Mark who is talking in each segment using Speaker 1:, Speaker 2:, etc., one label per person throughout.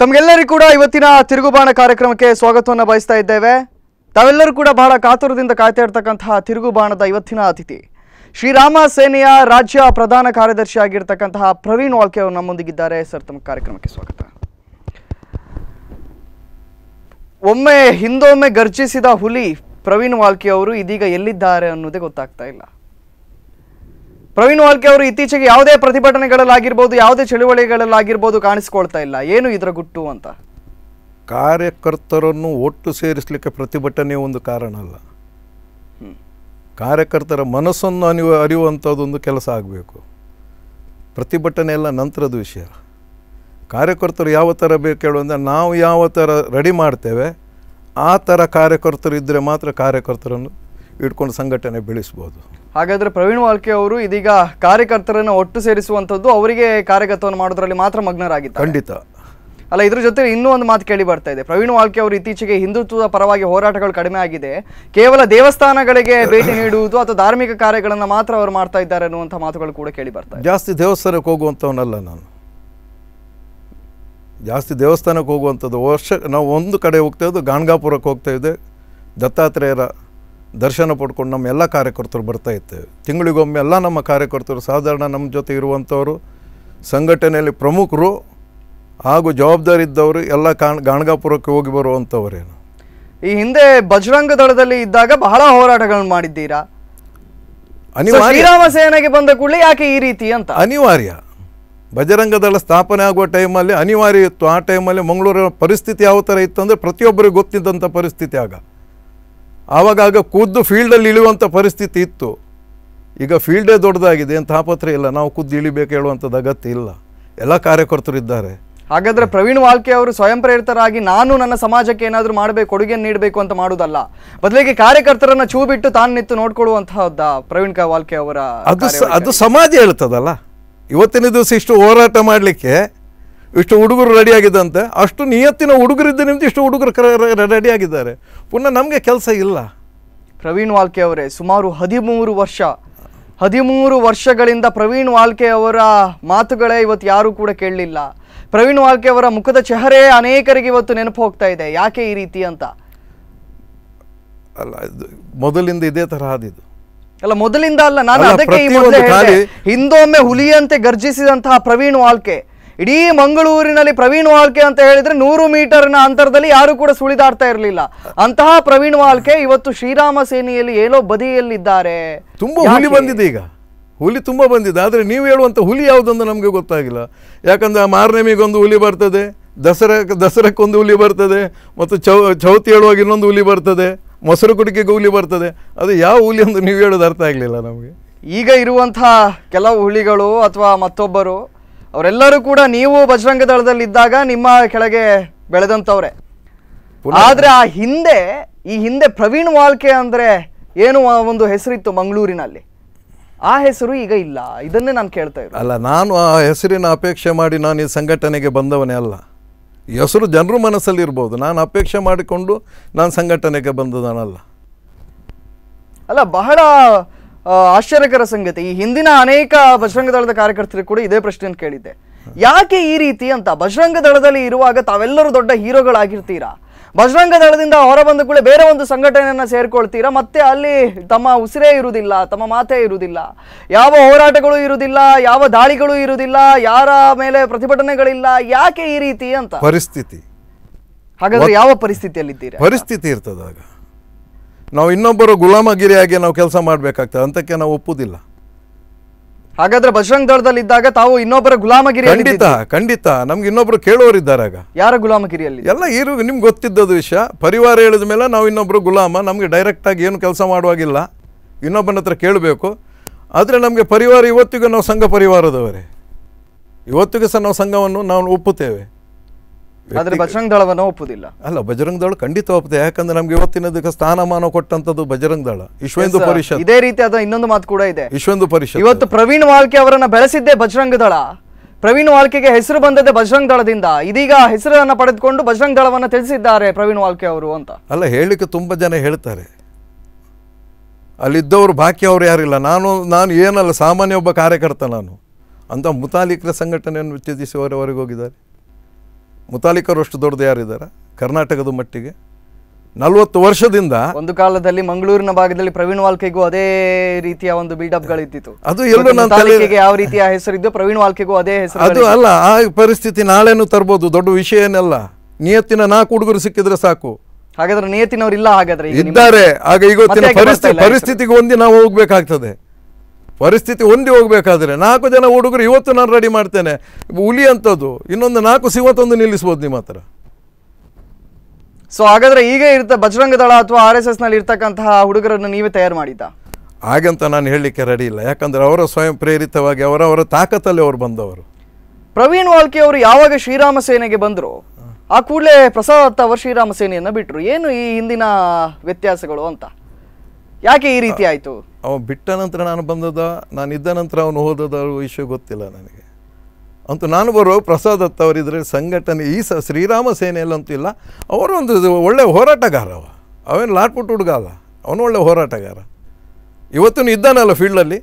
Speaker 1: ತಮಗೆಲ್ಲರಿಗೂ ಕೂಡ ಇವತ್ತಿನ ತಿರುಗುಬಾಣ ಕಾರ್ಯಕ್ರಮಕ್ಕೆ ಸ್ವಾಗತವನ್ನು ಬಯಸ್ತಾ ಇದ್ದೇವೆ ತಾವೆಲ್ಲರೂ ಕೂಡ ಬಹಳ ಕಾತುರದಿಂದ ಕಾಯ್ತಾ ಇರತಕ್ಕಂತಹ ತಿರುಗುಬಾಣದ ಇವತ್ತಿನ ಅತಿಥಿ ಶ್ರೀರಾಮ ಸೇನೆಯ ರಾಜ್ಯ ಪ್ರಧಾನ ಕಾರ್ಯದರ್ಶಿ ಆಗಿರ್ತಕ್ಕಂತಹ ಪ್ರವೀಣ್ ವಾಲ್ಕೆ ಅವರು ನಮ್ಮೊಂದಿಗಿದ್ದಾರೆ ಸರ್ ತಮ್ಮ ಕಾರ್ಯಕ್ರಮಕ್ಕೆ ಸ್ವಾಗತ ಒಮ್ಮೆ ಹಿಂದೊಮ್ಮೆ ಗರ್ಜಿಸಿದ ಹುಲಿ ಪ್ರವೀಣ್ ವಾಲ್ಕೆ ಅವರು ಇದೀಗ ಎಲ್ಲಿದ್ದಾರೆ ಅನ್ನೋದೇ ಗೊತ್ತಾಗ್ತಾ ಇಲ್ಲ ಪ್ರವೀಣ್ ವಾಲ್ಕೆ ಅವರು ಇತ್ತೀಚೆಗೆ ಯಾವುದೇ ಪ್ರತಿಭಟನೆಗಳಲ್ಲಾಗಿರ್ಬೋದು ಯಾವುದೇ ಚಳುವಳಿಗಳಲ್ಲಾಗಿರ್ಬೋದು ಕಾಣಿಸ್ಕೊಳ್ತಾ ಇಲ್ಲ ಏನು ಇದರ ಗುಟ್ಟು ಅಂತ
Speaker 2: ಕಾರ್ಯಕರ್ತರನ್ನು ಒಟ್ಟು ಸೇರಿಸಲಿಕ್ಕೆ ಪ್ರತಿಭಟನೆ ಒಂದು ಕಾರಣ ಅಲ್ಲ ಕಾರ್ಯಕರ್ತರ ಮನಸ್ಸನ್ನು ಅನಿವ ಅರಿಯುವಂಥದ್ದೊಂದು ಕೆಲಸ ಆಗಬೇಕು ಪ್ರತಿಭಟನೆ ಎಲ್ಲ ನಂತರದ ವಿಷಯ ಕಾರ್ಯಕರ್ತರು ಯಾವ ಥರ ಬೇಕು ಹೇಳುವಂದರೆ ನಾವು ಯಾವ ಥರ ರೆಡಿ ಮಾಡ್ತೇವೆ ಆ ಥರ ಕಾರ್ಯಕರ್ತರು ಇದ್ದರೆ ಮಾತ್ರ ಕಾರ್ಯಕರ್ತರನ್ನು ಇಟ್ಕೊಂಡು ಸಂಘಟನೆ ಬೆಳೆಸ್ಬೋದು
Speaker 1: ಹಾಗಾದರೆ ಪ್ರವೀಣ್ ವಾಲ್ಕೆ ಅವರು ಇದೀಗ ಕಾರ್ಯಕರ್ತರನ್ನು ಒಟ್ಟು ಸೇರಿಸುವಂಥದ್ದು ಅವರಿಗೆ ಕಾರ್ಯಗತವನ್ನು ಮಾಡೋದ್ರಲ್ಲಿ ಮಾತ್ರ ಮಗ್ನರಾಗಿದ್ದಾರೆ ಖಂಡಿತ ಅಲ್ಲ ಇದ್ರ ಜೊತೆ ಇನ್ನೂ ಒಂದು ಮಾತು ಕೇಳಿ ಬರ್ತಾ ಇದೆ ಪ್ರವೀಣ್ ವಾಲ್ಕೆ ಅವರು ಇತ್ತೀಚೆಗೆ ಹಿಂದುತ್ವದ ಪರವಾಗಿ ಹೋರಾಟಗಳು ಕಡಿಮೆ ಆಗಿದೆ ಕೇವಲ ದೇವಸ್ಥಾನಗಳಿಗೆ ಭೇಟಿ ನೀಡುವುದು ಅಥವಾ ಧಾರ್ಮಿಕ ಕಾರ್ಯಗಳನ್ನು ಮಾತ್ರ ಅವರು ಮಾಡ್ತಾ ಇದ್ದಾರೆ ಅನ್ನುವಂಥ ಮಾತುಗಳು ಕೂಡ ಕೇಳಿ ಬರ್ತಾ
Speaker 2: ಜಾಸ್ತಿ ದೇವಸ್ಥಾನಕ್ಕೆ ಹೋಗುವಂಥವನಲ್ಲ ನಾನು ಜಾಸ್ತಿ ದೇವಸ್ಥಾನಕ್ಕೆ ಹೋಗುವಂಥದ್ದು ವರ್ಷ ನಾವು ಒಂದು ಕಡೆ ಹೋಗ್ತಾ ಇದ್ದು ಗಾಣಗಾಪುರಕ್ಕೆ ಹೋಗ್ತಾ ಇದ್ದೆ ದತ್ತಾತ್ರೇಯರ ದರ್ಶನ ಪಡ್ಕೊಂಡು ನಮ್ಮ ಎಲ್ಲ ಕಾರ್ಯಕರ್ತರು ಬರ್ತಾ ಇರ್ತೇವೆ ತಿಂಗಳಿಗೊಮ್ಮೆ ಎಲ್ಲ ನಮ್ಮ ಕಾರ್ಯಕರ್ತರು ಸಾಧಾರಣ ನಮ್ಮ ಜೊತೆ ಇರುವಂಥವರು ಸಂಘಟನೆಯಲ್ಲಿ ಪ್ರಮುಖರು ಹಾಗೂ ಜವಾಬ್ದಾರಿ ಇದ್ದವರು ಎಲ್ಲ ಕಾಣ್ ಗಾಣಗಾಪುರಕ್ಕೆ ಹೋಗಿ ಬರುವಂಥವರೇನು
Speaker 1: ಈ ಹಿಂದೆ ಬಜರಂಗ ದಳದಲ್ಲಿ ಇದ್ದಾಗ ಬಹಳ ಹೋರಾಟಗಳನ್ನು ಮಾಡಿದ್ದೀರಾ ಶ್ರೀರಾಮ ಸೇನೆಗೆ ಬಂದ ಕೂಡಲೇ ಯಾಕೆ ಈ ರೀತಿ ಅಂತ
Speaker 2: ಅನಿವಾರ್ಯ ಬಜರಂಗ ದಳ ಸ್ಥಾಪನೆ ಆಗುವ ಟೈಮಲ್ಲಿ ಅನಿವಾರ್ಯ ಇತ್ತು ಆ ಟೈಮಲ್ಲಿ ಮಂಗಳೂರಿನ ಪರಿಸ್ಥಿತಿ ಯಾವ ಥರ ಇತ್ತು ಅಂದರೆ ಪ್ರತಿಯೊಬ್ಬರಿಗೂ ಗೊತ್ತಿದ್ದಂಥ ಪರಿಸ್ಥಿತಿ ಆಗ ಆವಾಗಾಗ ಕುದ್ದು ಫೀಲ್ಡಲ್ಲಿ ಇಳಿಯುವಂಥ ಪರಿಸ್ಥಿತಿ ಇತ್ತು ಈಗ ಫೀಲ್ಡೇ ದೊಡ್ಡದಾಗಿದೆ ಅಂತ ಆಪತ್ರೆ ಇಲ್ಲ ನಾವು ಕುದ್ದು ಇಳಿಬೇಕು ಹೇಳುವಂಥದ್ದು ಅಗತ್ಯ ಇಲ್ಲ ಎಲ್ಲ ಕಾರ್ಯಕರ್ತರು ಇದ್ದಾರೆ
Speaker 1: ಹಾಗಾದರೆ ಪ್ರವೀಣ್ ವಾಲ್ಕೆ ಅವರು ಸ್ವಯಂ ಪ್ರೇರಿತರಾಗಿ ನಾನು ನನ್ನ ಸಮಾಜಕ್ಕೆ ಏನಾದರೂ ಮಾಡಬೇಕು ಕೊಡುಗೆಯನ್ನು ನೀಡಬೇಕು ಅಂತ ಮಾಡುವುದಲ್ಲ ಬದಲಿಗೆ ಕಾರ್ಯಕರ್ತರನ್ನು ಚೂ ಬಿಟ್ಟು ತಾನು ನಿಂತು ನೋಡ್ಕೊಳ್ಳುವಂತಹದ್ದ ಪ್ರವೀಣ್ ವಾಲ್ಕೆ ಅವರ
Speaker 2: ಅದು ಅದು ಸಮಾಜ ಹೇಳ್ತದಲ್ಲ ಇವತ್ತಿನ ದಿವಸ ಇಷ್ಟು ಹೋರಾಟ ಮಾಡಲಿಕ್ಕೆ ಇಷ್ಟು ಹುಡುಗರು ರೆಡಿ ಆಗಿದಂತೆ ಅಷ್ಟು ನಿಯತ್ತಿನ ಹುಡುಗರಿದ್ದ ನಿಮ್ದು ಇಷ್ಟು ಹುಡುಗರು ಆಗಿದ್ದಾರೆ
Speaker 1: ಪುನಃ ನಮಗೆ ಕೆಲಸ ಇಲ್ಲ ಪ್ರವೀಣ್ ವಾಲ್ಕೆ ಅವರೇ ಸುಮಾರು ಹದಿಮೂರು ವರ್ಷ ಹದಿಮೂರು ವರ್ಷಗಳಿಂದ ಪ್ರವೀಣ್ ವಾಲ್ಕೆ ಅವರ ಮಾತುಗಳೇ ಇವತ್ತು ಯಾರೂ ಕೂಡ ಕೇಳಲಿಲ್ಲ ಪ್ರವೀಣ್ ವಾಲ್ಕೆ ಅವರ ಮುಖದ ಚೆಹರೆ ಅನೇಕರಿಗೆ ಇವತ್ತು ನೆನಪು ಹೋಗ್ತಾ ಇದೆ ಯಾಕೆ ಈ ರೀತಿ ಅಂತ
Speaker 2: ಅಲ್ಲ ಮೊದಲಿಂದ ಇದೇ ಆದಿದ್ದು
Speaker 1: ಅಲ್ಲ ಮೊದಲಿಂದ ಅಲ್ಲ ನಾನು ಅದಕ್ಕೆ ಹಿಂದೊಮ್ಮೆ ಹುಲಿಯಂತೆ ಗರ್ಜಿಸಿದಂತಹ ಪ್ರವೀಣ್ ವಾಲ್ಕೆ ಇಡೀ ಮಂಗಳೂರಿನಲ್ಲಿ ಪ್ರವೀಣ್ ವಾಲ್ಕೆ ಅಂತ ಹೇಳಿದ್ರೆ ನೂರು ನ ಅಂತರದಲ್ಲಿ ಯಾರು ಕೂಡ ಸುಳಿದಾಡ್ತಾ ಇರಲಿಲ್ಲ ಅಂತಹ ಪ್ರವೀಣ್ ವಾಲ್ಕೆ ಇವತ್ತು ಶ್ರೀರಾಮ ಸೇನೆಯಲ್ಲಿ ಏನೋ ಬದಿಯಲ್ಲಿದ್ದಾರೆ
Speaker 2: ತುಂಬಾ ಹುಲಿ ಬಂದಿದೆ ಈಗ ಹುಲಿ ತುಂಬಾ ಬಂದಿದೆ ಆದ್ರೆ ನೀವು ಹೇಳುವಂತ ಹುಲಿ ಯಾವುದೊಂದು ನಮಗೆ ಗೊತ್ತಾಗಿಲ್ಲ ಯಾಕಂದರೆ ಮಾರನೇಮಿಗೊಂದು ಹುಲಿ ಬರ್ತದೆ ದಸರಾ ದಸರಕ್ಕೊಂದು ಹುಲಿ ಬರ್ತದೆ ಮತ್ತು ಚೌ ಚೌತಿ ಹೇಳುವಾಗ ಇನ್ನೊಂದು ಹುಲಿ
Speaker 1: ಬರ್ತದೆ ಮೊಸರು ಕುಡಿಕೆಗೆ ಹುಲಿ ಬರ್ತದೆ ಅದು ಯಾವ ಹುಲಿ ಅಂತ ನೀವು ಹೇಳೋದು ಅರ್ಥ ಆಗಲಿಲ್ಲ ನಮಗೆ ಈಗ ಇರುವಂತಹ ಕೆಲವು ಹುಲಿಗಳು ಅಥವಾ ಮತ್ತೊಬ್ಬರು ಅವರೆಲ್ಲರೂ ಕೂಡ ನೀವು ಬಜರಂಗ ದಳದಲ್ಲಿ ಇದ್ದಾಗ ನಿಮ್ಮ ಕೆಳಗೆ ಬೆಳೆದಂಥವ್ರೆ ಆದರೆ ಆ ಹಿಂದೆ ಈ ಹಿಂದೆ ಪ್ರವೀಣ್ ವಾಲ್ಕೆ ಅಂದರೆ ಏನು ಒಂದು ಹೆಸರಿತ್ತು ಮಂಗಳೂರಿನಲ್ಲಿ ಆ ಹೆಸರು ಈಗ ಇಲ್ಲ ಇದನ್ನೇ ನಾನು ಕೇಳ್ತಾ ಇದ್ದೆ
Speaker 2: ಅಲ್ಲ ನಾನು ಆ ಹೆಸರಿನ ಅಪೇಕ್ಷೆ ಮಾಡಿ ನಾನು ಈ ಸಂಘಟನೆಗೆ ಬಂದವನೇ ಅಲ್ಲ ಹೆಸರು ಜನರ ಮನಸ್ಸಲ್ಲಿ ಇರ್ಬೋದು ನಾನು ಅಪೇಕ್ಷೆ ಮಾಡಿಕೊಂಡು ನಾನು ಸಂಘಟನೆಗೆ
Speaker 1: ಬಂದದನಲ್ಲ ಅಲ್ಲ ಬಹಳ ಆಶ್ಚರ್ಯಕರ ಸಂಗತಿ ಈ ಹಿಂದಿನ ಅನೇಕ ಬಜರಂಗ ದಳದ ಕಾರ್ಯಕರ್ತರು ಕೂಡ ಇದೇ ಪ್ರಶ್ನೆಯನ್ನು ಕೇಳಿದ್ದೆ ಯಾಕೆ ಈ ರೀತಿ ಅಂತ ಬಜರಂಗ ದಳದಲ್ಲಿ ಇರುವಾಗ ತಾವೆಲ್ಲರೂ ದೊಡ್ಡ ಹೀರೋಗಳಾಗಿರ್ತೀರಾ ಬಜರಂಗ ದಳದಿಂದ ಹೊರಬಂದ ಕೂಡ ಬೇರೆ ಒಂದು ಸಂಘಟನೆಯನ್ನು ಸೇರ್ಕೊಳ್ತೀರಾ ಮತ್ತೆ ಅಲ್ಲಿ ತಮ್ಮ ಉಸಿರೇ ಇರುವುದಿಲ್ಲ ತಮ್ಮ ಮಾತೇ ಇರುವುದಿಲ್ಲ ಯಾವ ಹೋರಾಟಗಳು ಇರುವುದಿಲ್ಲ ಯಾವ ದಾಳಿಗಳು ಇರುವುದಿಲ್ಲ ಯಾರ ಮೇಲೆ ಪ್ರತಿಭಟನೆಗಳಿಲ್ಲ ಯಾಕೆ ಈ ರೀತಿ ಅಂತ ಪರಿಸ್ಥಿತಿ ಹಾಗಾದ್ರೆ ಯಾವ ಪರಿಸ್ಥಿತಿಯಲ್ಲಿ
Speaker 2: ಪರಿಸ್ಥಿತಿ ಇರ್ತದಾಗ ನಾವು ಇನ್ನೊಬ್ಬರು ಗುಲಾಮಗಿರಿಯಾಗಿ ನಾವು ಕೆಲಸ ಮಾಡಬೇಕಾಗ್ತದೆ ಅಂತಕ್ಕೆ ನಾವು ಒಪ್ಪುವುದಿಲ್ಲ
Speaker 1: ಹಾಗಾದ್ರೆ ಬಜರಂಗ್ ದಳದಲ್ಲಿ ಇದ್ದಾಗ ತಾವು ಇನ್ನೊಬ್ಬರ ಗುಲಾಮಗಿರಿ ಖಂಡಿತ
Speaker 2: ಖಂಡಿತ ನಮ್ಗೆ ಇನ್ನೊಬ್ರು ಕೇಳೋರಿದ್ದಾರೆ ಆಗ
Speaker 1: ಯಾರ ಗುಲಾಮಗಿರಿಯಲ್ಲಿ
Speaker 2: ಎಲ್ಲ ಇರು ನಿಮ್ಗೆ ಗೊತ್ತಿದ್ದದು ವಿಷಯ ಪರಿವಾರ ಹೇಳಿದ ಮೇಲೆ ನಾವು ಇನ್ನೊಬ್ರು ಗುಲಾಮ ನಮಗೆ ಡೈರೆಕ್ಟ್ ಆಗಿ ಏನು ಕೆಲಸ ಮಾಡುವಾಗಿಲ್ಲ ಇನ್ನೊಬ್ಬನ ಹತ್ರ ಕೇಳಬೇಕು ಆದರೆ ನಮಗೆ ಪರಿವಾರ ಇವತ್ತಿಗೂ ನಾವು ಸಂಘ ಪರಿವಾರದವರೇ ಇವತ್ತಿಗೂ ಸಹ ನಾವು ಸಂಘವನ್ನು ನಾವು ಒಪ್ಪುತ್ತೇವೆ ಆದ್ರೆ ಬಜರಂಗ್ ದಳವನ್ನು ಒಪ್ಪುದಿಲ್ಲ ಅಲ್ಲ ಬಜರಂಗ್ ದಳ ಖಂಡಿತ ಒಪ್ಪದೆ ಯಾಕಂದ್ರೆ ನಮ್ಗೆ
Speaker 1: ಇವತ್ತಿನದಕ್ಕೆ ಸ್ಥಾನಮಾನ ಕೊಟ್ಟಂತದ್ದು ಬಜರಂಗ್ ದಳ ವಿಶ್ವೇಂದು ಪರಿಷತ್ ಇದೇ ರೀತಿಯಾದ ಇನ್ನೊಂದು ಮಾತು ಕೂಡ ಇದೆ
Speaker 2: ವಿಶ್ವೇಂದು ಪರಿಷತ್ ಇವತ್ತು
Speaker 1: ಪ್ರವೀಣ್ ವಾಲ್ಕೆ ಅವರನ್ನ ಬೆಳೆಸಿದ್ದೆ ಬಜರಂಗ ದಳ ಪ್ರವೀಣ್ ವಾಲ್ಕೆಗೆ ಹೆಸರು ಬಂದದ್ದೇ ಬಜರಂಗ್ ದಳದಿಂದ ಇದೀಗ ಹೆಸರನ್ನ ಪಡೆದುಕೊಂಡು ಬಜರಂಗ್ ದಳವನ್ನ ತಿಳಿಸಿದ್ದಾರೆ ಪ್ರವೀಣ್ ವಾಲ್ಕೆ ಅವರು ಅಂತ
Speaker 2: ಅಲ್ಲ ಹೇಳಿಕೆ ತುಂಬಾ ಜನ ಹೇಳ್ತಾರೆ ಅಲ್ಲಿದ್ದವರು ಬಾಕಿ ಅವರು ಯಾರಿಲ್ಲ ನಾನು ನಾನು ಏನಲ್ಲ ಸಾಮಾನ್ಯ ಒಬ್ಬ ಕಾರ್ಯಕರ್ತ ನಾನು ಅಂತ ಮುತಾಲಿಕರ ಸಂಘಟನೆಯನ್ನು ಅವರವರೆಗೆ ಹೋಗಿದ್ದಾರೆ ಮುತಾಲಿಕರು ಅಷ್ಟು ದೊಡ್ಡದು
Speaker 1: ಯಾರಿದ್ದಾರೆ ಕರ್ನಾಟಕದ ಮಟ್ಟಿಗೆ ನಲವತ್ತು ವರ್ಷದಿಂದ ಒಂದು ಕಾಲದಲ್ಲಿ ಮಂಗಳೂರಿನ ಭಾಗದಲ್ಲಿ ಪ್ರವೀಣ್ ವಾಲ್ಕೆಗೂ ಅದೇ ರೀತಿಯ ಒಂದು ಬೀಟಪ್ಗಳು ಇದ್ದಿತ್ತು ಅದು ಎಲ್ಲೋ ತಲೆಗೆ ಯಾವ ರೀತಿಯ ಹೆಸರಿದ್ದು ಪ್ರವೀಣ್ ವಾಲ್ಕೆಗೂ ಅದೇ ಹೆಸರು ಅದು ಅಲ್ಲ
Speaker 2: ಆ ಪರಿಸ್ಥಿತಿ ನಾಳೆನು ತರ್ಬೋದು ದೊಡ್ಡ ವಿಷಯ ಏನಲ್ಲ ನಿಯತ್ತಿನ ನಾಲ್ಕು ಹುಡುಗರು ಸಿಕ್ಕಿದ್ರೆ ಸಾಕು
Speaker 1: ಹಾಗಾದ್ರೆ ನಿಯತ್ತಿನವ್ರು ಇಲ್ಲ ಹಾಗಾದ್ರೆ ಇದ್ದಾರೆ ಆಗ ಇವತ್ತಿನ ಪರಿಸ್ಥಿತಿ
Speaker 2: ಪರಿಸ್ಥಿತಿಗೆ ಹೊಂದಿ ನಾವು ಹೋಗ್ಬೇಕಾಗ್ತದೆ ಪರಿಸ್ಥಿತಿ ಹೊಂದಿ ಹೋಗಬೇಕಾದ್ರೆ ನಾಲ್ಕು ಜನ ಹುಡುಗರು ಇವತ್ತು ನಾನು ರೆಡಿ ಮಾಡ್ತೇನೆ ಹುಲಿ ಅಂಥದ್ದು ಇನ್ನೊಂದು ನಾಲ್ಕು ಸಿವತ್ತೊಂದು
Speaker 1: ನಿಲ್ಲಿಸ್ಬೋದು ನಿಮ್ಮ ಹತ್ರ ಸೊ ಹಾಗಾದ್ರೆ ಈಗ ಇರ್ತ ಬಜರಂಗ ದಳ ಅಥವಾ ಆರ್ ಎಸ್ ಎಸ್ನಲ್ಲಿ ಇರ್ತಕ್ಕಂತಹ ಹುಡುಗರನ್ನು ನೀವೇ ತಯಾರು ಮಾಡಿದ್ದಾ
Speaker 2: ಹಾಗಂತ ನಾನು ಹೇಳಲಿಕ್ಕೆ ರೆಡಿ ಇಲ್ಲ ಯಾಕಂದರೆ ಅವರ ಸ್ವಯಂ ಪ್ರೇರಿತವಾಗಿ ಅವರವರ ತಾಕತ್ತಲ್ಲಿ ಅವರು ಬಂದವರು
Speaker 1: ಪ್ರವೀಣ್ ವಾಲ್ಕಿ ಅವರು ಯಾವಾಗ ಶ್ರೀರಾಮ ಸೇನೆಗೆ ಬಂದರು ಆ ಕೂಡಲೇ ಪ್ರಸಾದ ಅವರು ಶ್ರೀರಾಮ ಸೇನೆಯನ್ನು ಬಿಟ್ಟರು ಏನು ಈ ಹಿಂದಿನ ವ್ಯತ್ಯಾಸಗಳು ಅಂತ ಯಾಕೆ ಈ ರೀತಿ ಆಯಿತು
Speaker 2: ಅವನು ಬಿಟ್ಟ ನಂತರ ನಾನು ಬಂದದ ನಾನು ಇದ್ದ ನಂತರ ಅವನು ಹೋದದ ವಿಷಯ ಗೊತ್ತಿಲ್ಲ ನನಗೆ ಅಂತೂ ನಾನು ಬರೋ ಪ್ರಸಾದ್ ಅತ್ತ ಅವರಿದ್ರೆ ಸಂಘಟನೆ ಈ ಸ ಶ್ರೀರಾಮ ಸೇನೆಯಲ್ಲಂತೂ ಇಲ್ಲ ಅವರೊಂದು ಒಳ್ಳೆ ಹೋರಾಟಗಾರ ಅವ ಅವೇನು ಲಾಟ್ಪುಟ್ ಹುಡುಗ ಅಲ್ಲ ಅವನು ಒಳ್ಳೆ ಹೋರಾಟಗಾರ ಇವತ್ತೂ ಇದ್ದಾನಲ್ಲ ಫೀಲ್ಡಲ್ಲಿ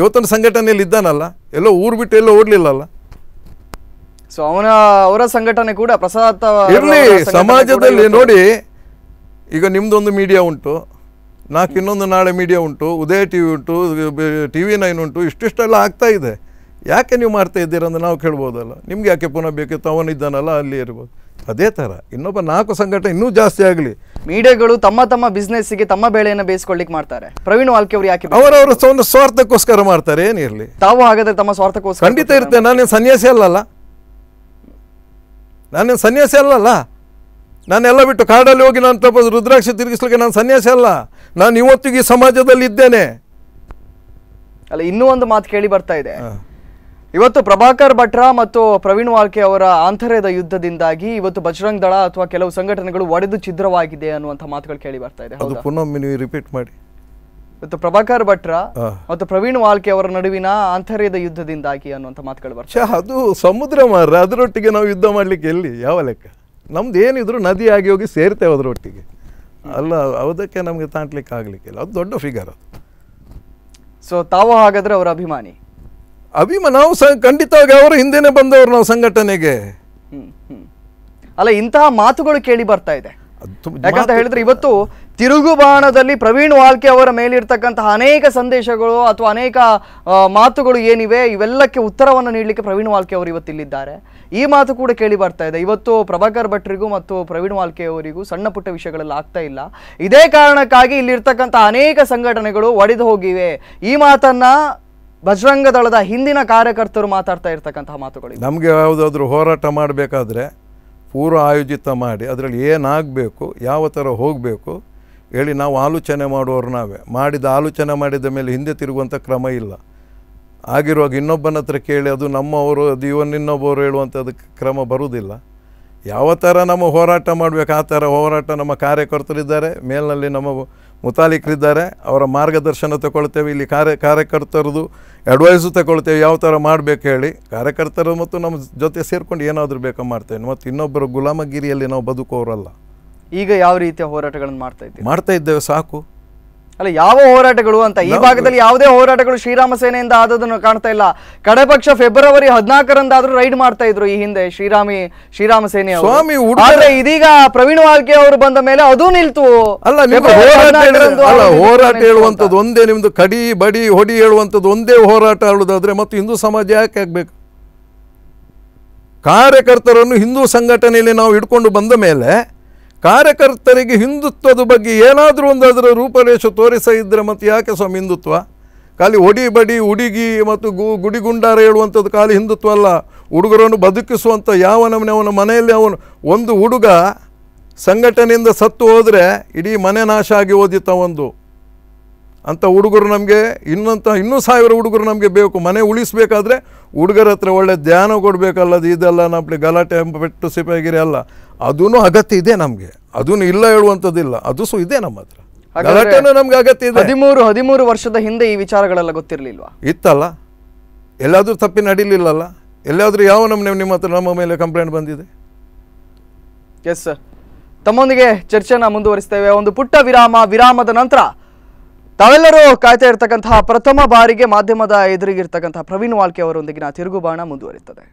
Speaker 2: ಇವತ್ತಿನ ಸಂಘಟನೆಯಲ್ಲಿ ಇದ್ದಾನಲ್ಲ ಎಲ್ಲೋ ಊರು ಬಿಟ್ಟು ಎಲ್ಲೋ ಓಡಲಿಲ್ಲಲ್ಲ
Speaker 1: ಸೊ ಅವನ ಅವರ ಸಂಘಟನೆ ಕೂಡ ಪ್ರಸಾದ ಇರಲಿ ಸಮಾಜದಲ್ಲಿ ನೋಡಿ
Speaker 2: ಈಗ ನಿಮ್ಮದೊಂದು ಮೀಡಿಯಾ ಉಂಟು ನಾಲ್ಕು ಇನ್ನೊಂದು ನಾಳೆ ಮೀಡಿಯಾ ಉಂಟು ಉದಯ ಟಿ ವಿ ಉಂಟು ಟಿ ವಿ ನೈನ್ ಉಂಟು ಇಷ್ಟಿಷ್ಟೆಲ್ಲ ಆಗ್ತಾ ಇದೆ ಯಾಕೆ ನೀವು ಮಾಡ್ತಾ ಇದ್ದೀರ ನಾವು ಕೇಳ್ಬೋದಲ್ಲ ನಿಮ್ಗೆ ಯಾಕೆ ಪುನಃ ಬೇಕಿತ್ತು
Speaker 1: ಅವನಿದ್ದಾನಲ್ಲ ಅಲ್ಲಿ ಇರ್ಬೋದು ಅದೇ ಥರ ಇನ್ನೊಬ್ಬ ನಾಲ್ಕು ಸಂಘಟನೆ ಇನ್ನೂ ಜಾಸ್ತಿ ಆಗಲಿ
Speaker 2: ಮೀಡಿಯಾಗಳು ತಮ್ಮ
Speaker 1: ತಮ್ಮ ಬಿಸ್ನೆಸ್ಗೆ ತಮ್ಮ ಬೆಳೆಯನ್ನು ಬೇಯಿಸ್ಕೊಳ್ಳಿಕ್ ಮಾಡ್ತಾರೆ ಪ್ರವೀಣ್ ವಾಲ್ಕೆ ಅವರು ಯಾಕೆ
Speaker 2: ಅವರವರ ಸ್ವಾರ್ಥಕ್ಕೋಸ್ಕರ ಮಾಡ್ತಾರೆ
Speaker 1: ಏನಿರಲಿ ತಾವು ಹಾಗಾದ್ರೆ ತಮ್ಮ ಸ್ವಾರ್ಥಕ್ಕೋಸ್ಕರ ಖಂಡಿತ
Speaker 2: ಇರುತ್ತೆ ನಾನೇನು ಸನ್ಯಾಸಿ ಅಲ್ಲಲ್ಲ ನಾನೇನು ಸನ್ಯಾಸಿ ಅಲ್ಲಲ್ಲ ನಾನೆಲ್ಲ ಬಿಟ್ಟು ಕಾಡಲ್ಲಿ ಹೋಗಿ ನಾನು ತಪ್ಪ ರುದ್ರಾಕ್ಷಿ ತಿರುಗಿಸ್ಲಿಕ್ಕೆ ನಾನು ಸನ್ಯಾಸ ಅಲ್ಲ ನಾನು ಇವತ್ತಿಗೆ ಸಮಾಜದಲ್ಲಿ ಇದ್ದೇನೆ
Speaker 1: ಅಲ್ಲ ಇನ್ನೂ ಒಂದು ಮಾತು ಕೇಳಿ ಬರ್ತಾ ಇದೆ ಇವತ್ತು ಪ್ರಭಾಕರ್ ಭಟ್ರ ಮತ್ತು ಪ್ರವೀಣ್ ವಾಲ್ಕೆ ಅವರ ಆಂತರ್ಯದ ಯುದ್ಧದಿಂದಾಗಿ ಇವತ್ತು ಬಜರಂಗ್ ದಳ ಅಥವಾ ಕೆಲವು ಸಂಘಟನೆಗಳು ಒಡೆದು ಛಿದ್ರವಾಗಿದೆ ಅನ್ನುವಂಥ ಮಾತುಗಳು ಕೇಳಿ ಬರ್ತಾ ಇದೆ ಅದು
Speaker 2: ನೀವು ರಿಪೀಟ್ ಮಾಡಿ
Speaker 1: ಇವತ್ತು ಪ್ರಭಾಕರ್ ಭಟ್ರ ಮತ್ತು ಪ್ರವೀಣ್ ವಾಲ್ಕೆ ಅವರ ನಡುವಿನ ಆಂತರ್ಯದ ಯುದ್ಧದಿಂದಾಗಿ ಅನ್ನುವಂಥ ಮಾತುಗಳು ಬರ್ತಾ
Speaker 2: ಅದು ಸಮುದ್ರ ಮಾರ ಅದರೊಟ್ಟಿಗೆ ನಾವು ಯುದ್ಧ ಮಾಡ್ಲಿಕ್ಕೆ ಎಲ್ಲಿ ಯಾವ ಲೆಕ್ಕ ನಮ್ದು ಏನಿದ್ರು ಆಗಿ ಹೋಗಿ ಸೇರ್ತೇವೆ ಒಟ್ಟಿಗೆ ಅಲ್ಲ ಅದಕ್ಕೆ ನಮಗೆ ತಾಂಟ್ಲಿಕ್ಕೆ ಆಗಲಿಕ್ಕಿಲ್ಲ ಅದು ದೊಡ್ಡ ಫಿಗರ್ ಅದು ಸೊ ತಾವು ಹಾಗಾದ್ರೆ ಅವರ
Speaker 1: ಅಭಿಮಾನಿ ಅಭಿಮಾನ ನಾವು ಖಂಡಿತವಾಗಿ ಅವರು ಹಿಂದೆನೆ ಬಂದವರು ನಾವು ಸಂಘಟನೆಗೆ ಅಲ್ಲ ಇಂತಹ ಮಾತುಗಳು ಕೇಳಿ ಬರ್ತಾ ಇದೆ ಯಾಕಂತ ಹೇಳಿದ್ರೆ ಇವತ್ತು ತಿರುಗುಬಾಣದಲ್ಲಿ ಪ್ರವೀಣ್ ವಾಲ್ಕೆ ಅವರ ಮೇಲಿರ್ತಕ್ಕಂತಹ ಅನೇಕ ಸಂದೇಶಗಳು ಅಥವಾ ಅನೇಕ ಮಾತುಗಳು ಏನಿವೆ ಇವೆಲ್ಲಕ್ಕೆ ಉತ್ತರವನ್ನು ನೀಡಲಿಕ್ಕೆ ಪ್ರವೀಣ್ ವಾಲ್ಕೆ ಅವರು ಇವತ್ತು ಇಲ್ಲಿದ್ದಾರೆ ಈ ಮಾತು ಕೂಡ ಕೇಳಿ ಬರ್ತಾ ಇದೆ ಇವತ್ತು ಪ್ರಭಾಕರ್ ಭಟ್ರಿಗೂ ಮತ್ತು ಪ್ರವೀಣ್ ವಾಲ್ಕೆ ಅವರಿಗೂ ಸಣ್ಣ ಪುಟ್ಟ ವಿಷಯಗಳಲ್ಲಿ ಆಗ್ತಾ ಇಲ್ಲ ಇದೇ ಕಾರಣಕ್ಕಾಗಿ ಇಲ್ಲಿರ್ತಕ್ಕಂಥ ಅನೇಕ ಸಂಘಟನೆಗಳು ಒಡೆದು ಹೋಗಿವೆ ಈ ಮಾತನ್ನ ಬಜರಂಗ ದಳದ ಹಿಂದಿನ ಕಾರ್ಯಕರ್ತರು ಮಾತಾಡ್ತಾ ಇರ್ತಕ್ಕಂತಹ ಮಾತುಗಳು
Speaker 2: ನಮ್ಗೆ ಯಾವುದಾದ್ರೂ ಹೋರಾಟ ಮಾಡಬೇಕಾದ್ರೆ ಪೂರ್ವ ಆಯೋಜಿತ ಮಾಡಿ ಅದರಲ್ಲಿ ಏನಾಗಬೇಕು ಯಾವ ಥರ ಹೋಗಬೇಕು ಹೇಳಿ ನಾವು ಆಲೋಚನೆ ಮಾಡುವವರು ನಾವೇ ಮಾಡಿದ ಆಲೋಚನೆ ಮಾಡಿದ ಮೇಲೆ ಹಿಂದೆ ತಿರುಗುವಂಥ ಕ್ರಮ ಇಲ್ಲ ಆಗಿರುವಾಗ ಇನ್ನೊಬ್ಬನ ಹತ್ರ ಕೇಳಿ ಅದು ನಮ್ಮವರು ಅದು ಇವನ್ ಇನ್ನೊಬ್ಬರು ಹೇಳುವಂಥದ್ದಕ್ಕೆ ಕ್ರಮ ಬರುವುದಿಲ್ಲ ಯಾವ ಥರ ನಮ್ಮ ಹೋರಾಟ ಮಾಡಬೇಕು ಆ ಥರ ಹೋರಾಟ ನಮ್ಮ ಕಾರ್ಯಕರ್ತರಿದ್ದಾರೆ ಮೇಲಿನಲ್ಲಿ ನಮ್ಮ ಮುತಾಲಿಕರಿದ್ದಾರೆ ಅವರ ಮಾರ್ಗದರ್ಶನ ತಗೊಳ್ತೇವೆ ಇಲ್ಲಿ ಕಾರ್ಯ ಕಾರ್ಯಕರ್ತರದು ಅಡ್ವೈಸು ತಗೊಳ್ತೇವೆ ಯಾವ ಥರ ಮಾಡಬೇಕು ಹೇಳಿ ಕಾರ್ಯಕರ್ತರು ಮತ್ತು ನಮ್ಮ ಜೊತೆ ಸೇರಿಕೊಂಡು ಏನಾದರೂ ಬೇಕೋ ಮಾಡ್ತೇವೆ ಮತ್ತು ಇನ್ನೊಬ್ಬರು ಗುಲಾಮಗಿರಿಯಲ್ಲಿ ನಾವು ಬದುಕೋರಲ್ಲ
Speaker 1: ಈಗ ಯಾವ ರೀತಿಯ ಹೋರಾಟಗಳನ್ನು ಮಾಡ್ತಾ ಇದ್ದೇವೆ
Speaker 2: ಮಾಡ್ತಾ ಇದ್ದೇವೆ ಸಾಕು
Speaker 1: ಅಲ್ಲ ಯಾವ ಹೋರಾಟಗಳು ಅಂತ ಈ ಭಾಗದಲ್ಲಿ ಯಾವುದೇ ಹೋರಾಟಗಳು ಶ್ರೀರಾಮ ಸೇನೆಯಿಂದ ಆದದನ್ನು ಕಾಣ್ತಾ ಇಲ್ಲ ಕಡೆ ಪಕ್ಷ ಫೆಬ್ರವರಿ ಹದಿನಾಲ್ಕರಂದಾದ್ರೂ ರೈಡ್ ಮಾಡ್ತಾ ಇದ್ರು ಈ ಹಿಂದೆ ಶ್ರೀರಾಮಿ ಶ್ರೀರಾಮ ಸೇನೆ ಸ್ವಾಮಿ ಆದ್ರೆ ಇದೀಗ ಪ್ರವೀಣ್ ವಾಲ್ಕೆ ಅವರು ಬಂದ ಮೇಲೆ ಅದು ನಿಲ್ತು ಅಲ್ಲ ಹೋರಾಟ
Speaker 2: ಹೇಳುವಂತದ್ದು ಒಂದೇ ನಿಮ್ದು ಕಡಿ ಬಡಿ ಹೊಡಿ ಹೇಳುವಂತದ್ದು ಒಂದೇ ಹೋರಾಟ ಹೇಳುದಾದ್ರೆ ಮತ್ತು ಹಿಂದೂ ಸಮಾಜ ಯಾಕೆ ಆಗ್ಬೇಕು ಕಾರ್ಯಕರ್ತರನ್ನು ಹಿಂದೂ ಸಂಘಟನೆಯಲ್ಲಿ ನಾವು ಹಿಡ್ಕೊಂಡು ಬಂದ ಮೇಲೆ ಕಾರ್ಯಕರ್ತರಿಗೆ ಹಿಂದುತ್ವದ ಬಗ್ಗೆ ಏನಾದರೂ ಒಂದು ಅದರ ರೂಪರೇಷ ತೋರಿಸ ಇದ್ದರೆ ಮತ್ತು ಯಾಕೆ ಸ್ವಾಮಿ ಹಿಂದುತ್ವ ಖಾಲಿ ಒಡಿ ಬಡಿ ಹುಡುಗಿ ಮತ್ತು ಗು ಗುಡಿಗುಂಡಾರ ಹೇಳುವಂಥದ್ದು ಖಾಲಿ ಹಿಂದುತ್ವ ಅಲ್ಲ ಹುಡುಗರನ್ನು ಬದುಕಿಸುವಂಥ ಯಾವ ನಮ್ಮನೆ ಅವನ ಮನೆಯಲ್ಲಿ ಅವನು ಒಂದು ಹುಡುಗ ಸಂಘಟನೆಯಿಂದ ಸತ್ತು ಹೋದರೆ ಇಡೀ ಮನೆ ನಾಶ ಆಗಿ ಓದಿತ ಒಂದು ಅಂಥ ಹುಡುಗರು ನಮಗೆ ಇನ್ನಂಥ ಇನ್ನೂ ಸಾವಿರ ಹುಡುಗರು ನಮಗೆ ಬೇಕು ಮನೆ ಉಳಿಸಬೇಕಾದ್ರೆ ಹುಡುಗರ ಹತ್ರ ಒಳ್ಳೆ ಧ್ಯಾನ ಕೊಡಬೇಕಲ್ಲದು ಇದೆಲ್ಲ ನಮ್ಮಲ್ಲಿ ಗಲಾಟೆ ಬೆಟ್ಟು ಸಿಪಾಯಿಗಿರಿ ಅಲ್ಲ ಅದೂ ಅಗತ್ಯ ಇದೆ ನಮಗೆ ಅದೂ ಇಲ್ಲ ಹೇಳುವಂಥದ್ದಿಲ್ಲ ಅದು ಸು ಇದೆ ನಮ್ಮ ಹತ್ರ ಗಲಾಟೆನೂ ನಮ್ಗೆ
Speaker 1: ಅಗತ್ಯ ಇದೆ ಹದಿಮೂರು ಹದಿಮೂರು ವರ್ಷದ ಹಿಂದೆ ಈ ವಿಚಾರಗಳೆಲ್ಲ ಗೊತ್ತಿರಲಿಲ್ಲ
Speaker 2: ಇತ್ತಲ್ಲ ಎಲ್ಲಾದರೂ ತಪ್ಪಿ ನಡೀಲಿಲ್ಲಲ್ಲ ಎಲ್ಲಾದರೂ ಯಾವ ನಮ್ಮ ನಿಮ್ಮ ಹತ್ರ ನಮ್ಮ ಮೇಲೆ ಕಂಪ್ಲೇಂಟ್
Speaker 1: ಬಂದಿದೆ ಎಸ್ ಸರ್ ತಮ್ಮೊಂದಿಗೆ ಚರ್ಚೆನ ಮುಂದುವರಿಸ್ತೇವೆ ಒಂದು ಪುಟ್ಟ ವಿರಾಮ ವಿರಾಮದ ನಂತರ ತಾವೆಲ್ಲರೂ ಕಾಯ್ತಾ ಇರ್ತಕ್ಕಂಥ ಪ್ರಥಮ ಬಾರಿಗೆ ಮಾಧ್ಯಮದ ಎದುರಿಗಿರ್ತಕ್ಕಂತಹ ಪ್ರವೀಣ್ ವಾಲ್ಕೆ ಅವರೊಂದಿಗಿನ ತಿರುಗುಬಾಣ ಮುಂದುವರಿತದೆ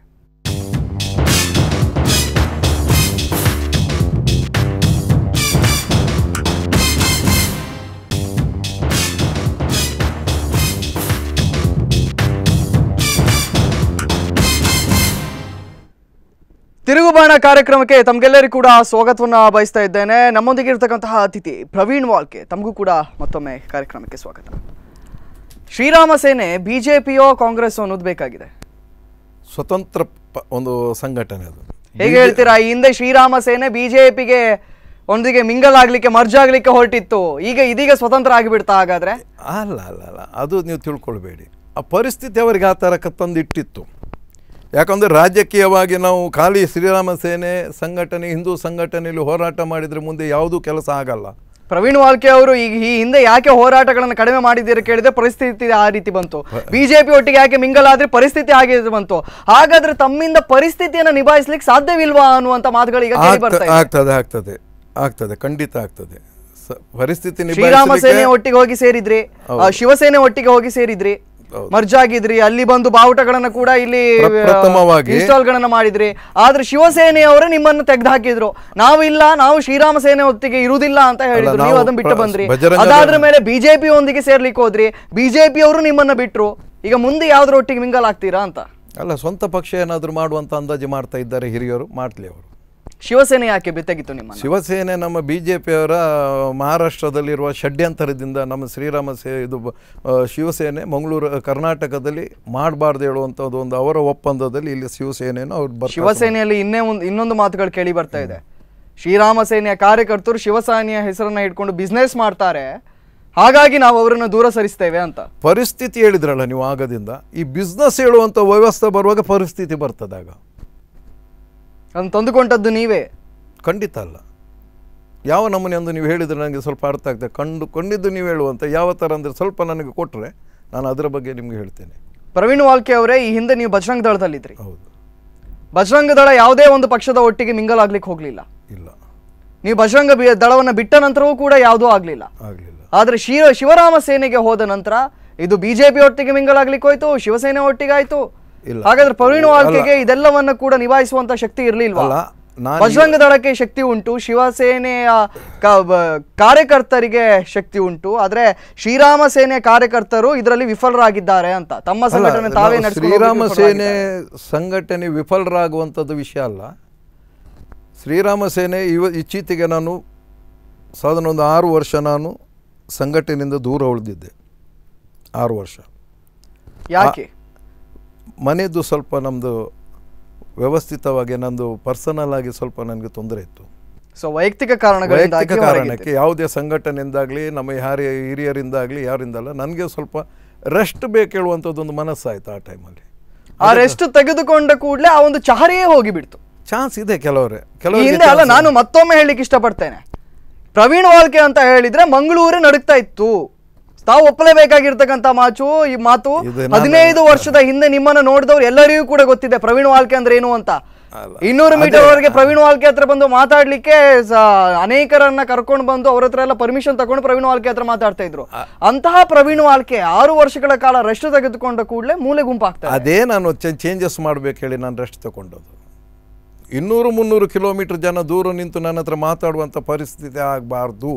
Speaker 1: ತಿರುಗುಬಾಣ ಕಾರ್ಯಕ್ರಮಕ್ಕೆ ತಮಗೆಲ್ಲರಿಗೂ ಕೂಡ ಸ್ವಾಗತವನ್ನು ಬಯಸ್ತಾ ಇದ್ದೇನೆ ನಮ್ಮೊಂದಿಗೆ ಇರತಕ್ಕಂತಹ ಅತಿಥಿ ಪ್ರವೀಣ್ ವಾಲ್ಕೆ ತಮಗೂ ಕೂಡ ಮತ್ತೊಮ್ಮೆ ಕಾರ್ಯಕ್ರಮಕ್ಕೆ ಸ್ವಾಗತ ಶ್ರೀರಾಮ ಸೇನೆ ಬಿಜೆಪಿಯೋ ಕಾಂಗ್ರೆಸ್ ಅನ್ನೋದು ಬೇಕಾಗಿದೆ
Speaker 2: ಸ್ವತಂತ್ರ ಒಂದು ಸಂಘಟನೆ ಅದು
Speaker 1: ಹೇಗೆ ಹೇಳ್ತೀರಾ ಈ ಹಿಂದೆ ಶ್ರೀರಾಮ ಸೇನೆ ಬಿಜೆಪಿಗೆ ಒಂದಿಗೆ ಮಿಂಗಲ್ ಆಗ್ಲಿಕ್ಕೆ ಮರ್ಜ್ ಆಗ್ಲಿಕ್ಕೆ ಹೊರಟಿತ್ತು ಈಗ ಇದೀಗ ಸ್ವತಂತ್ರ ಆಗಿಬಿಡ್ತಾ ಹಾಗಾದ್ರೆ
Speaker 2: ಅಲ್ಲ ಅಲ್ಲ ಅಲ್ಲ ಅದು ನೀವು ತಿಳ್ಕೊಳ್ಬೇಡಿ ಆ ಪರಿಸ್ಥಿತಿ ಅವರಿಗೆ ಆ ತರಕ್ಕೆ ತಂದಿಟ್ಟಿತ್ತು ಯಾಕಂದರೆ ರಾಜಕೀಯವಾಗಿ ನಾವು ಖಾಲಿ ಶ್ರೀರಾಮ ಸೇನೆ ಸಂಘಟನೆ ಹಿಂದೂ ಸಂಘಟನೆಯಲ್ಲಿ ಹೋರಾಟ ಮಾಡಿದರೆ ಮುಂದೆ ಯಾವುದೂ ಕೆಲಸ ಆಗಲ್ಲ
Speaker 1: ಪ್ರವೀಣ್ ವಾಲ್ಕೆ ಅವರು ಈಗ ಈ ಹಿಂದೆ ಯಾಕೆ ಹೋರಾಟಗಳನ್ನು ಕಡಿಮೆ ಮಾಡಿದ್ದೀರಿ ಕೇಳಿದ್ರೆ ಪರಿಸ್ಥಿತಿ ಆ ರೀತಿ ಬಂತು ಬಿಜೆಪಿ ಒಟ್ಟಿಗೆ ಯಾಕೆ ಮಿಂಗಲಾದ್ರೆ ಪರಿಸ್ಥಿತಿ ಹಾಗೆ ಬಂತು ಹಾಗಾದ್ರೆ ತಮ್ಮಿಂದ ಪರಿಸ್ಥಿತಿಯನ್ನು ನಿಭಾಯಿಸ್ಲಿಕ್ಕೆ ಸಾಧ್ಯವಿಲ್ವಾ ಅನ್ನುವಂತ ಮಾತುಗಳು ಈಗ
Speaker 2: ಆಗ್ತದೆ ಆಗ್ತದೆ ಆಗ್ತದೆ ಖಂಡಿತ ಆಗ್ತದೆ ಪರಿಸ್ಥಿತಿ ಶ್ರೀರಾಮ ಸೇನೆ
Speaker 1: ಒಟ್ಟಿಗೆ ಹೋಗಿ ಸೇರಿದ್ರಿ ಶಿವಸೇನೆ ಒಟ್ಟಿಗೆ ಹೋಗಿ ಸೇರಿದ್ರಿ ಮರ್ಜಾಗಿದ್ರಿ ಅಲ್ಲಿ ಬಂದು ಬಾವುಟಗಳನ್ನ ಕೂಡ ಇಲ್ಲಿ ಇನ್ಸ್ಟಾಲ್ಗಳನ್ನು ಮಾಡಿದ್ರಿ ಆದ್ರೆ ಶಿವಸೇನೆಯವರು ನಿಮ್ಮನ್ನು ತೆಗೆದು ಹಾಕಿದ್ರು ನಾವು ಇಲ್ಲ ನಾವು ಶ್ರೀರಾಮ ಸೇನೆ ಹೊತ್ತಿಗೆ ಇರುವುದಿಲ್ಲ ಅಂತ ಹೇಳಿದ್ರು ನೀವು ಅದನ್ನ ಬಿಟ್ಟು ಬಂದ್ರಿ ಅದಾದ್ರ ಮೇಲೆ ಬಿಜೆಪಿ ಒಂದಿಗೆ ಸೇರ್ಲಿಕ್ಕೆ ಹೋದ್ರಿ ಬಿಜೆಪಿ ಅವರು ನಿಮ್ಮನ್ನ ಬಿಟ್ರು ಈಗ ಮುಂದೆ ಯಾವ್ದ್ರ ಒಟ್ಟಿಗೆ ಮಿಂಗಲ್ ಆಗ್ತೀರಾ ಅಂತ
Speaker 2: ಅಲ್ಲ ಸ್ವಂತ ಪಕ್ಷ ಏನಾದ್ರು ಮಾಡುವಂತ ಅಂದಾಜು ಮಾಡ್ತಾ ಇದ್ದಾರೆ ಹಿರಿಯರು ಮಾಡ್ಲಿ ಅವರು
Speaker 1: ಶಿವಸೇನೆ ಯಾಕೆ ಬೆತ್ತಗಿತ್ತು ನಿಮ್ಮ
Speaker 2: ಶಿವಸೇನೆ ನಮ್ಮ ಬಿ ಜೆ ಪಿಯವರ ಮಹಾರಾಷ್ಟ್ರದಲ್ಲಿರುವ ಷಡ್ಯಂತರದಿಂದ ನಮ್ಮ ಶ್ರೀರಾಮ ಸೇ ಇದು ಶಿವಸೇನೆ ಮಂಗಳೂರು ಕರ್ನಾಟಕದಲ್ಲಿ ಮಾಡಬಾರ್ದು ಹೇಳುವಂಥದ್ದು ಒಂದು ಅವರ ಒಪ್ಪಂದದಲ್ಲಿ ಇಲ್ಲಿ ಶಿವಸೇನೆಯನ್ನು ಅವ್ರು ಶಿವಸೇನೆಯಲ್ಲಿ
Speaker 1: ಇನ್ನೇ ಒಂದು ಇನ್ನೊಂದು ಮಾತುಗಳು ಕೇಳಿ ಬರ್ತಾ ಇದೆ ಶ್ರೀರಾಮ ಸೇನೆಯ ಕಾರ್ಯಕರ್ತರು ಶಿವಸೇನೆಯ ಹೆಸರನ್ನ ಇಟ್ಕೊಂಡು ಬಿಸ್ನೆಸ್ ಮಾಡ್ತಾರೆ ಹಾಗಾಗಿ ನಾವು ಅವರನ್ನು ದೂರ ಸರಿಸ್ತೇವೆ ಅಂತ
Speaker 2: ಪರಿಸ್ಥಿತಿ ಹೇಳಿದ್ರಲ್ಲ ನೀವು ಆಗದಿಂದ ಈ ಬಿಸ್ನೆಸ್ ಹೇಳುವಂಥ ವ್ಯವಸ್ಥೆ ಬರುವಾಗ ಪರಿಸ್ಥಿತಿ ಬರ್ತದಾಗ ನಾನು ತಂದುಕೊಂಡದ್ದು ನೀವೇ ಖಂಡಿತ ಅಲ್ಲ ಯಾವ ನಮೂನೆ ಅಂದು ನೀವು ಹೇಳಿದರೆ ನನಗೆ ಸ್ವಲ್ಪ ಅರ್ಥ ಆಗ್ತದೆ ಕಂಡುಕೊಂಡಿದ್ದು ನೀವು ಹೇಳುವಂತ ಯಾವ ಥರ ಅಂದರೆ ಸ್ವಲ್ಪ ನನಗೆ ಕೊಟ್ಟರೆ ನಾನು ಅದರ ಬಗ್ಗೆ ನಿಮಗೆ ಹೇಳ್ತೇನೆ
Speaker 1: ಪ್ರವೀಣ್ ವಾಲ್ಕೆ ಅವರೇ ಈ ಹಿಂದೆ ನೀವು ಬಜರಂಗ ದಳದಲ್ಲಿದ್ರಿ ಹೌದು ಬಜರಂಗ ದಳ ಯಾವುದೇ ಒಂದು ಪಕ್ಷದ ಒಟ್ಟಿಗೆ ಮಿಂಗಲಾಗ್ಲಿಕ್ಕೆ ಹೋಗಲಿಲ್ಲ ಇಲ್ಲ ನೀವು ಬಜರಂಗ ದಳವನ್ನು ಬಿಟ್ಟ ನಂತರವೂ ಕೂಡ ಯಾವುದೂ ಆಗಲಿಲ್ಲ ಆಗಲಿಲ್ಲ ಆದರೆ ಶಿವ ಶಿವರಾಮ ಸೇನೆಗೆ ಹೋದ ನಂತರ ಇದು ಬಿಜೆಪಿ ಒಟ್ಟಿಗೆ ಮಿಂಗಲಾಗ್ಲಿಕ್ಕೆ ಹೋಯ್ತು ಶಿವಸೇನೆ ಒಟ್ಟಿಗೆ ಆಯಿತು ಹಾಗಾದ್ರೆ ಪ್ರವೀಣ್ ವಾಲ್ಕೆಗೆ ಇದೆಲ್ಲವನ್ನ ಕೂಡ ನಿಭಾಯಿಸುವಂತ ಶಕ್ತಿ ಇರಲಿಲ್ವಲ್ಲ ಬಜರಂಗ ದಳಕ್ಕೆ ಶಕ್ತಿ ಉಂಟು ಶಿವಸೇನೆಯ ಕಾರ್ಯಕರ್ತರಿಗೆ ಶಕ್ತಿ ಉಂಟು ಆದ್ರೆ ಶ್ರೀರಾಮ ಸೇನೆ ಕಾರ್ಯಕರ್ತರು ಇದರಲ್ಲಿ ವಿಫಲರಾಗಿದ್ದಾರೆ ಅಂತ ತಮ್ಮ ಸಂಘಟನೆ ತಾವೇ ಶ್ರೀರಾಮ ಸೇನೆ
Speaker 2: ಸಂಘಟನೆ ವಿಫಲರಾಗುವಂಥದ್ದು ವಿಷಯ ಅಲ್ಲ ಶ್ರೀರಾಮ ಸೇನೆ ಇವ ಇತ್ತೀಚೆಗೆ ನಾನು ಸಾವಿರ ಒಂದು ಆರು ವರ್ಷ ನಾನು ಸಂಘಟನೆಯಿಂದ ದೂರ ಉಳಿದಿದ್ದೆ ಆರು ವರ್ಷ ಯಾಕೆ ಮನೆಯದು ಸ್ವಲ್ಪ ನಮ್ಮದು ವ್ಯವಸ್ಥಿತವಾಗಿ ನಂದು ಪರ್ಸನಲ್ ಆಗಿ ಸ್ವಲ್ಪ ನನಗೆ ತೊಂದರೆ ಇತ್ತು
Speaker 1: ಸೊ ವೈಯಕ್ತಿಕ ವೈಯಕ್ತಿಕ ಕಾರಣಕ್ಕೆ
Speaker 2: ಯಾವುದೇ ಸಂಘಟನೆಯಿಂದಾಗಲಿ ನಮ್ಮ ಯಾರ ಹಿರಿಯರಿಂದಾಗಲಿ ಯಾರಿಂದಲ್ಲ ನನಗೆ ಸ್ವಲ್ಪ ರೆಸ್ಟ್ ಬೇಕೇಳುವಂಥದ್ದೊಂದು
Speaker 1: ಮನಸ್ಸು ಆಯ್ತು ಆ ಟೈಮಲ್ಲಿ ಆ ರೆಸ್ಟ್ ತೆಗೆದುಕೊಂಡ ಕೂಡಲೇ ಆ ಒಂದು ಚಹರೆಯೇ ಹೋಗಿಬಿಡ್ತು ಚಾನ್ಸ್ ಇದೆ ಕೆಲವರೇ ಕೆಲವರಿಗೆ ಅಲ್ಲ ನಾನು ಮತ್ತೊಮ್ಮೆ ಹೇಳಲಿಕ್ಕೆ ಇಷ್ಟಪಡ್ತೇನೆ ಪ್ರವೀಣ್ ವಾಲ್ಕೆ ಅಂತ ಹೇಳಿದ್ರೆ ಮಂಗಳೂರೇ ನಡುಕ್ತಾ ಇತ್ತು ತಾವು ಒಪ್ಪಲೇಬೇಕಾಗಿರ್ತಕ್ಕಂಥ ಮಾಚು ಈ ಮಾತು ಹದಿನೈದು ವರ್ಷದ ಹಿಂದೆ ನಿಮ್ಮನ್ನ ನೋಡಿದವ್ರು ಎಲ್ಲರಿಗೂ ಕೂಡ ಗೊತ್ತಿದೆ ಪ್ರವೀಣ್ ವಾಲ್ಕೆ ಅಂದ್ರೆ ಏನು ಅಂತ ಇನ್ನೂರು ಮೀಟರ್ ವರೆಗೆ ಪ್ರವೀಣ್ ವಾಲ್ಕೆ ಹತ್ರ ಬಂದು ಮಾತಾಡ್ಲಿಕ್ಕೆ ಅನೇಕರನ್ನ ಕರ್ಕೊಂಡು ಬಂದು ಅವ್ರ ಹತ್ರ ಎಲ್ಲ ಪರ್ಮಿಷನ್ ತಗೊಂಡು ಪ್ರವೀಣ್ ವಾಲ್ಕೆ ಹತ್ರ ಮಾತಾಡ್ತಾ ಇದ್ರು ಅಂತಹ ಪ್ರವೀಣ್ ವಾಲ್ಕೆ ಆರು ವರ್ಷಗಳ ಕಾಲ ರೆಸ್ಟ್ ತೆಗೆದುಕೊಂಡ ಕೂಡಲೇ ಮೂಲೆ ಗುಂಪಾಗ್ತದೆ
Speaker 2: ಅದೇ ನಾನು ಚೇಂಜಸ್ ಮಾಡ್ಬೇಕು ಹೇಳಿ ನಾನು ರೆಸ್ಟ್ ತಗೊಂಡದ್ದು ಇನ್ನೂರು ಮುನ್ನೂರು ಕಿಲೋಮೀಟರ್ ಜನ ದೂರ ನಿಂತು ನನ್ನ ಹತ್ರ ಮಾತಾಡುವಂತ ಪರಿಸ್ಥಿತಿ ಆಗಬಾರ್ದು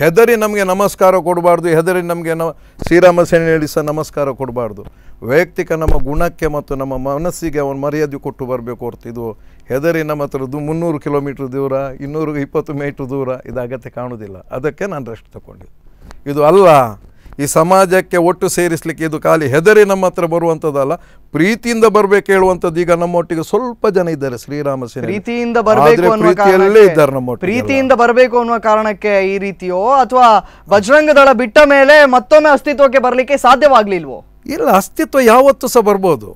Speaker 2: ಹೆದರಿ ನಮಗೆ ನಮಸ್ಕಾರ ಕೊಡಬಾರ್ದು ಹೆದರಿ ನಮಗೆ ನ ಶ್ರೀರಾಮ ಸೇನೆ ಸಹ ನಮಸ್ಕಾರ ಕೊಡಬಾರ್ದು ವೈಯಕ್ತಿಕ ನಮ್ಮ ಗುಣಕ್ಕೆ ಮತ್ತು ನಮ್ಮ ಮನಸ್ಸಿಗೆ ಅವನು ಮರ್ಯಾದೆ ಕೊಟ್ಟು ಬರಬೇಕು ಹೊರ್ತಿದು ಹೆದರಿ ನಮ್ಮ ಹತ್ರದ್ದು ಮುನ್ನೂರು ಕಿಲೋಮೀಟ್ರ್ ದೂರ ಇನ್ನೂರು ಇಪ್ಪತ್ತು ಮೀಟ್ರ್ ದೂರ ಇದಾಗತ್ತೆ ಕಾಣೋದಿಲ್ಲ ಅದಕ್ಕೆ ನಾನು ರೆಸ್ಟ್ ತಗೊಂಡಿದ್ದು ಇದು ಅಲ್ಲ ಈ ಸಮಾಜಕ್ಕೆ ಒಟ್ಟು ಸೇರಿಸಲಿಕ್ಕೆ ಇದು ಖಾಲಿ ಹೆದರಿ ನಮ್ಮ ಹತ್ರ ಬರುವಂಥದ್ದಲ್ಲ ಪ್ರೀತಿಯಿಂದ ಬರಬೇಕು ಹೇಳುವಂಥದ್ದು ಈಗ ನಮ್ಮೊಟ್ಟಿಗೆ ಸ್ವಲ್ಪ ಜನ ಇದ್ದಾರೆ ಶ್ರೀರಾಮ ಪ್ರೀತಿಯಿಂದ ಬರಬೇಕು ಪ್ರೀತಿಯಲ್ಲೇ ಇದ್ದಾರೆ ನಮ್ಮ ಪ್ರೀತಿಯಿಂದ
Speaker 1: ಬರಬೇಕು ಅನ್ನುವ ಕಾರಣಕ್ಕೆ ಈ ರೀತಿಯೋ ಅಥವಾ ಬಜರಂಗ ದಳ ಬಿಟ್ಟ ಮೇಲೆ ಮತ್ತೊಮ್ಮೆ ಅಸ್ತಿತ್ವಕ್ಕೆ ಬರಲಿಕ್ಕೆ ಸಾಧ್ಯವಾಗಲಿಲ್ವೋ ಇಲ್ಲ
Speaker 2: ಅಸ್ತಿತ್ವ ಯಾವತ್ತೂ ಸಹ ಬರ್ಬೋದು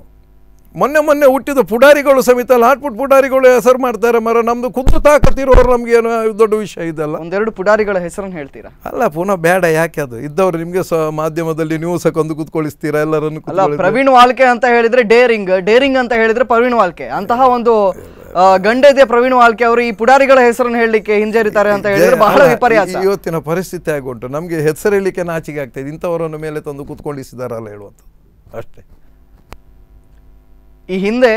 Speaker 2: ಮೊನ್ನೆ ಮೊನ್ನೆ ಹುಟ್ಟಿದ ಪುಡಾರಿಗಳು ಸಮೇತ ಲಾಟ್ಪುಟ್ ಪುಡಾರಿಗಳು ಹೆಸರು ಮಾಡ್ತಾರೆ ಮರ ನಮ್ದು ಖುದ್ದು ತಾಕತ್ತಿರೋರು ನಮ್ಗೆ ಏನು ದೊಡ್ಡ ವಿಷಯ
Speaker 1: ಇದೆಲ್ಲ ಒಂದೆರಡು ಪುಡಾರಿಗಳ ಹೆಸರನ್ನು
Speaker 2: ಹೇಳ್ತೀರಾ ಅಲ್ಲ ಪುನಃ ಬೇಡ ಯಾಕೆ ಅದು ಇದ್ದವ್ರು ನಿಮಗೆ ಮಾಧ್ಯಮದಲ್ಲಿ ನೀವು ಸಹ ಕೊಂದು ಎಲ್ಲರನ್ನು ಪ್ರವೀಣ್
Speaker 1: ವಾಲ್ಕೆ ಅಂತ ಹೇಳಿದ್ರೆ ಡೇರಿಂಗ್ ಡೇರಿಂಗ್ ಅಂತ ಹೇಳಿದ್ರೆ ಪ್ರವೀಣ್ ವಾಲ್ಕೆ ಅಂತಹ ಒಂದು ಗಂಡೆದೆ ಪ್ರವೀಣ್ ವಾಲ್ಕೆ ಅವರು ಈ ಪುಡಾರಿಗಳ ಹೆಸರನ್ನು ಹೇಳಲಿಕ್ಕೆ ಹಿಂಜರಿತಾರೆ ಅಂತ ಹೇಳಿದ್ರೆ ಬಹಳ ವಿಪರ್ಯಾಸ
Speaker 2: ಇವತ್ತಿನ ಪರಿಸ್ಥಿತಿ ಆಗುಂಟು ನಮಗೆ ಹೆಸರು ಹೇಳಲಿಕ್ಕೆ ನಾಚಿಕೆ ಆಗ್ತದೆ ಇಂಥವರನ್ನು ಮೇಲೆ ತಂದು ಕೂತ್ಕೊಂಡಿಸಿದಾರಲ್ಲ ಹೇಳುವಂಥದ್ದು
Speaker 1: ಅಷ್ಟೇ ಈ ಹಿಂದೆ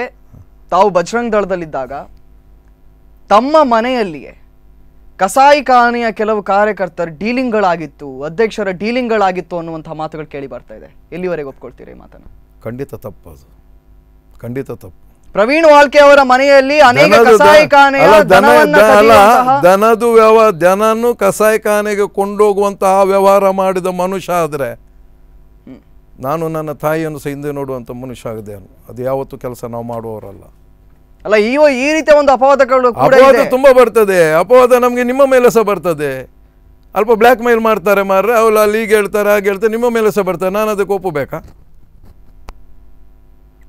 Speaker 1: ತಾವು ಬಜರಂಗ್ ದಳದಲ್ಲಿದ್ದಾಗ ತಮ್ಮ ಮನೆಯಲ್ಲಿಯೇ ಕಸಾಯಿಖಾನೆಯ ಕೆಲವು ಕಾರ್ಯಕರ್ತರ ಡೀಲಿಂಗ್ಗಳಾಗಿತ್ತು ಅಧ್ಯಕ್ಷರ ಡೀಲಿಂಗ್ಗಳಾಗಿತ್ತು ಅನ್ನುವಂಥ ಮಾತುಗಳು ಕೇಳಿ ಬರ್ತಾ ಇದೆ ಎಲ್ಲಿವರೆಗೆ ಒಪ್ಕೊಳ್ತೀರಿ ಈ ಮಾತನ್ನು
Speaker 2: ಖಂಡಿತ ತಪ್ಪು ಅದು ಖಂಡಿತ ತಪ್ಪು
Speaker 1: ಪ್ರವೀಣ್ ವಾಲ್ಕೆ ಅವರ ಮನೆಯಲ್ಲಿ ಅನೇಕ ಕಸಾಯಿಖಾನೆಯ ದನದು
Speaker 2: ವ್ಯವಹಾರ ದನನು ಕಸಾಯಿಖಾನೆಗೆ ಕೊಂಡೋಗುವಂತಹ ವ್ಯವಹಾರ ಮಾಡಿದ ಮನುಷ್ಯ ಆದ್ರೆ ನಾನು ನನ್ನ ತಾಯಿಯನ್ನು ಸಹ ಹಿಂದೆ ನೋಡುವಂಥ ಮನುಷ್ಯ ಆಗಿದ್ದೇನು ಅದು ಯಾವತ್ತು ಕೆಲಸ ನಾವು ಮಾಡುವವರಲ್ಲ
Speaker 1: ಅಲ್ಲ ಇವ ಈ ರೀತಿಯ ಒಂದು ಅಪವಾದಗಳು ಅಪವಾದ
Speaker 2: ತುಂಬ ಬರ್ತದೆ ಅಪವಾದ ನಮಗೆ ನಿಮ್ಮ ಮೇಲೆ ಸಹ ಬರ್ತದೆ ಅಲ್ಪ ಬ್ಲ್ಯಾಕ್ ಮೇಲ್ ಮಾಡ್ತಾರೆ ಮಾರ್ರೆ ಅವ್ರು ಅಲ್ಲಿ ಈಗ ಹೇಳ್ತಾರೆ ಹಾಗೆ ಹೇಳ್ತಾರೆ ನಿಮ್ಮ ಮೇಲೆ ಸಹ ಬರ್ತಾರೆ ನಾನು ಅದಕ್ಕೆ ಒಪ್ಪಬೇಕಾ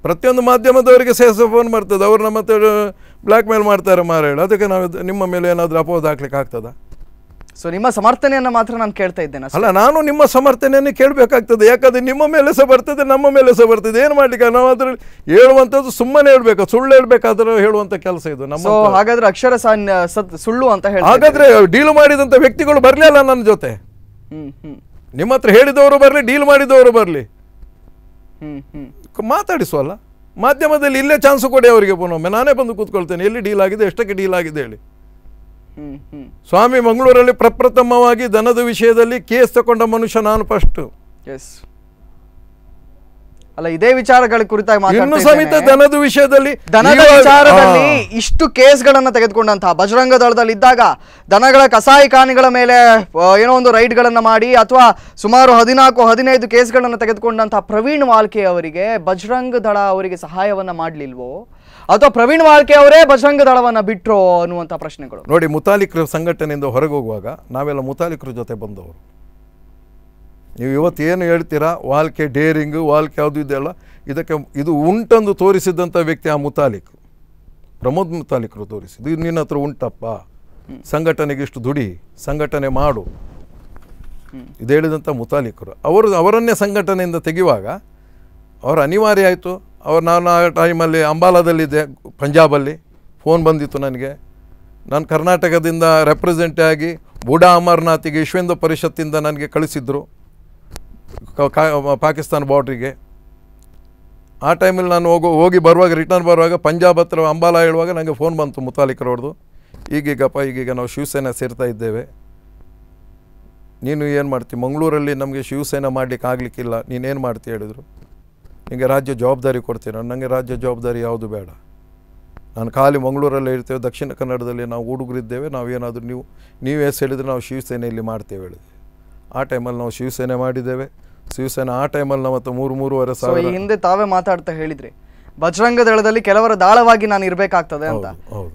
Speaker 2: ಪ್ರತಿಯೊಂದು ಮಾಧ್ಯಮದವರಿಗೆ ಸೇಸ ಫೋನ್ ಬರ್ತದೆ ಅವ್ರು ನಮ್ಮ ಹತ್ರ ಬ್ಲ್ಯಾಕ್ ಮೇಲ್ ಮಾಡ್ತಾರೆ ಹೇಳಿ ಅದಕ್ಕೆ ನಾವು ನಿಮ್ಮ ಮೇಲೆ ಏನಾದರೂ ಅಪವಾದ ಹಾಕ್ಲಿಕ್ಕೆ ಆಗ್ತದಾ
Speaker 1: ಸೊ ನಿಮ್ಮ ಸಮರ್ಥನೆಯನ್ನು ಮಾತ್ರ ನಾನು ಕೇಳ್ತಾ ಇದ್ದೇನೆ ಅಲ್ಲ ನಾನು
Speaker 2: ನಿಮ್ಮ ಸಮರ್ಥನೆಯನ್ನು ಕೇಳಬೇಕಾಗ್ತದೆ ಯಾಕಂದ್ರೆ ನಿಮ್ಮ ಮೇಲೆ ಸಹ ಬರ್ತದೆ ನಮ್ಮ ಮೇಲೆ ಸಹ ಬರ್ತದೆ ಏನು ಮಾಡ್ಲಿಕ್ಕೆ ನಾವು ಅದರಲ್ಲಿ ಹೇಳುವಂಥದ್ದು ಸುಮ್ಮನೆ ಹೇಳಬೇಕು ಸುಳ್ಳು ಹೇಳ್ಬೇಕಾದ್ರೆ ಹೇಳುವಂಥ ಕೆಲಸ ಇದು ನಮ್ಮ
Speaker 1: ಹಾಗಾದ್ರೆ ಅಕ್ಷರ ಸುಳ್ಳು ಅಂತ ಹೇಳಿ ಹಾಗಾದ್ರೆ
Speaker 2: ಡೀಲ್ ಮಾಡಿದಂಥ ವ್ಯಕ್ತಿಗಳು ಬರಲಿಲ್ಲ ನನ್ನ ಜೊತೆ ನಿಮ್ಮ ಹತ್ರ ಹೇಳಿದವರು ಬರಲಿ ಡೀಲ್ ಮಾಡಿದವರು ಬರಲಿ ಮಾತಾಡಿಸುವಲ್ಲ ಮಾಧ್ಯಮದಲ್ಲಿ ಇಲ್ಲೇ ಚಾನ್ಸ್ ಕೊಡಿ ಅವರಿಗೆ ಪುನೊಮ್ಮೆ ನಾನೇ ಬಂದು ಕೂತ್ಕೊಳ್ತೇನೆ ಎಲ್ಲಿ ಡೀಲ್ ಆಗಿದೆ ಎಷ್ಟಕ್ಕೆ ಡೀಲ್ ಆಗಿದೆ ಹೇಳಿ ಸ್ವಾಮಿ ಮಂಗಳೂರಲ್ಲಿ ಪ್ರಪ್ರಥಮವಾಗಿ ದನದ ವಿಷಯದಲ್ಲಿ ಕೇಸ್ ತಗೊಂಡ ಮನುಷ್ಯ ನಾನು ಫಸ್ಟ್
Speaker 1: ಎಸ್ ಅಲ್ಲ ಇದೇ ವಿಚಾರಗಳ ಕುರಿತಾಗಿ ಇನ್ನು ಸಮೇತ ದನದ
Speaker 2: ವಿಷಯದಲ್ಲಿ ದನದ ವಿಚಾರದಲ್ಲಿ
Speaker 1: ಇಷ್ಟು ಗಳನ್ನ ತೆಗೆದುಕೊಂಡಂತಹ ಬಜರಂಗ ದಳದಲ್ಲಿ ಇದ್ದಾಗ ದನಗಳ ಕಸಾಯಿಖಾನೆಗಳ ಮೇಲೆ ಏನೋ ಒಂದು ರೈಡ್ ಗಳನ್ನ ಮಾಡಿ ಅಥವಾ ಸುಮಾರು ಹದಿನಾಲ್ಕು ಹದಿನೈದು ಗಳನ್ನ ತೆಗೆದುಕೊಂಡಂತಹ ಪ್ರವೀಣ್ ವಾಲ್ಕೆ ಅವರಿಗೆ ಬಜರಂಗ ದಳ ಅವರಿಗೆ ಸಹಾಯವನ್ನ ಮಾಡಲಿಲ್ವೋ ಅಥವಾ ಪ್ರವೀಣ್ ವಾಳ್ಕೆ ಅವರೇ ಬಜರಂಗ ದಳವನ್ನು ಬಿಟ್ಟರು ಅನ್ನುವಂಥ ಪ್ರಶ್ನೆಗಳು
Speaker 2: ನೋಡಿ ಮುತಾಲಿಕರು ಸಂಘಟನೆಯಿಂದ ಹೊರಗೆ ಹೋಗುವಾಗ ನಾವೆಲ್ಲ ಮುತಾಲಿಕರ ಜೊತೆ ಬಂದವರು ನೀವು ಇವತ್ತು ಏನು ಹೇಳ್ತೀರಾ ವಾಲ್ಕೆ ಡೇರಿಂಗು ವಾಲ್ಕೆ ಯಾವುದು ಇದೆಲ್ಲ ಇದಕ್ಕೆ ಇದು ಉಂಟಂದು ತೋರಿಸಿದ್ದಂಥ ವ್ಯಕ್ತಿ ಆ ಮುತಾಲಿಕ್ ಪ್ರಮೋದ್ ಮುತಾಲಿಕರು ತೋರಿಸಿದ್ದು ಇದು ನಿನ್ನ ಹತ್ರ ಉಂಟಪ್ಪ ಸಂಘಟನೆಗೆ ಇಷ್ಟು ದುಡಿ ಸಂಘಟನೆ ಮಾಡು ಇದು ಹೇಳಿದಂಥ ಮುತಾಲಿಕರು ಅವರು ಅವರನ್ನೇ ಸಂಘಟನೆಯಿಂದ ತೆಗೆಯುವಾಗ ಅವರು ಅನಿವಾರ್ಯ ಆಯಿತು ಅವ್ರು ನಾನು ಆ ಟೈಮಲ್ಲಿ ಅಂಬಾಲದಲ್ಲಿದ್ದೆ ಪಂಜಾಬಲ್ಲಿ ಫೋನ್ ಬಂದಿತ್ತು ನನಗೆ ನಾನು ಕರ್ನಾಟಕದಿಂದ ರೆಪ್ರೆಸೆಂಟ್ ಆಗಿ ಬೂಡಾ ಅಮರ್ನಾಥಿಗೆ ವಿಶ್ವೇಂದ್ರ ಪರಿಷತ್ತಿಂದ ನನಗೆ ಕಳಿಸಿದ್ರು ಪಾಕಿಸ್ತಾನ ಬಾರ್ಡ್ರಿಗೆ ಆ ಟೈಮಲ್ಲಿ ನಾನು ಹೋಗೋ ಹೋಗಿ ಬರುವಾಗ ರಿಟರ್ನ್ ಬರುವಾಗ ಪಂಜಾಬ್ ಹತ್ರ ಅಂಬಾಲ ಹೇಳುವಾಗ ನನಗೆ ಫೋನ್ ಬಂತು ಮುತಾಲಿಕರವ್ರದ್ದು ಈಗೀಗಪ್ಪ ಈಗೀಗ ನಾವು ಶಿವಸೇನೆ ಸೇರ್ತಾ ಇದ್ದೇವೆ ನೀನು ಏನು ಮಾಡ್ತಿ ಮಂಗಳೂರಲ್ಲಿ ನಮಗೆ ಶಿವಸೇನೆ ಮಾಡಲಿಕ್ಕೆ ಆಗಲಿಕ್ಕಿಲ್ಲ ನೀನೇನು ಮಾಡ್ತಿ ಹೇಳಿದರು ನಿಮಗೆ ರಾಜ್ಯ ಜವಾಬ್ದಾರಿ ನಾನು ನನಗೆ ರಾಜ್ಯ ಜವಾಬ್ದಾರಿ ಯಾವುದು ಬೇಡ ನಾನು ಖಾಲಿ ಮಂಗಳೂರಲ್ಲಿ ಇರ್ತೇವೆ ದಕ್ಷಿಣ ಕನ್ನಡದಲ್ಲಿ ನಾವು ಹುಡುಗರಿದ್ದೇವೆ ಏನಾದರೂ ನೀವು ನೀವು ಎಸ್ ಹೇಳಿದರೆ ನಾವು ಶಿವಸೇನೆಯಲ್ಲಿ ಮಾಡ್ತೇವೆ ಹೇಳಿದೆ ಆ ಟೈಮಲ್ಲಿ ನಾವು ಶಿವಸೇನೆ ಮಾಡಿದ್ದೇವೆ ಶಿವಸೇನೆ ಆ ಟೈಮಲ್ಲಿ ನಾವು ಮೂರು ಮೂರುವರೆ ಸಾವಿರ
Speaker 1: ಹಿಂದೆ ತಾವೇ ಮಾತಾಡ್ತಾ ಹೇಳಿದ್ರಿ ಬಜರಂಗ ದಳದಲ್ಲಿ ಕೆಲವರ ದಾಳವಾಗಿ ನಾನು ಇರಬೇಕಾಗ್ತದೆ ಅಂತ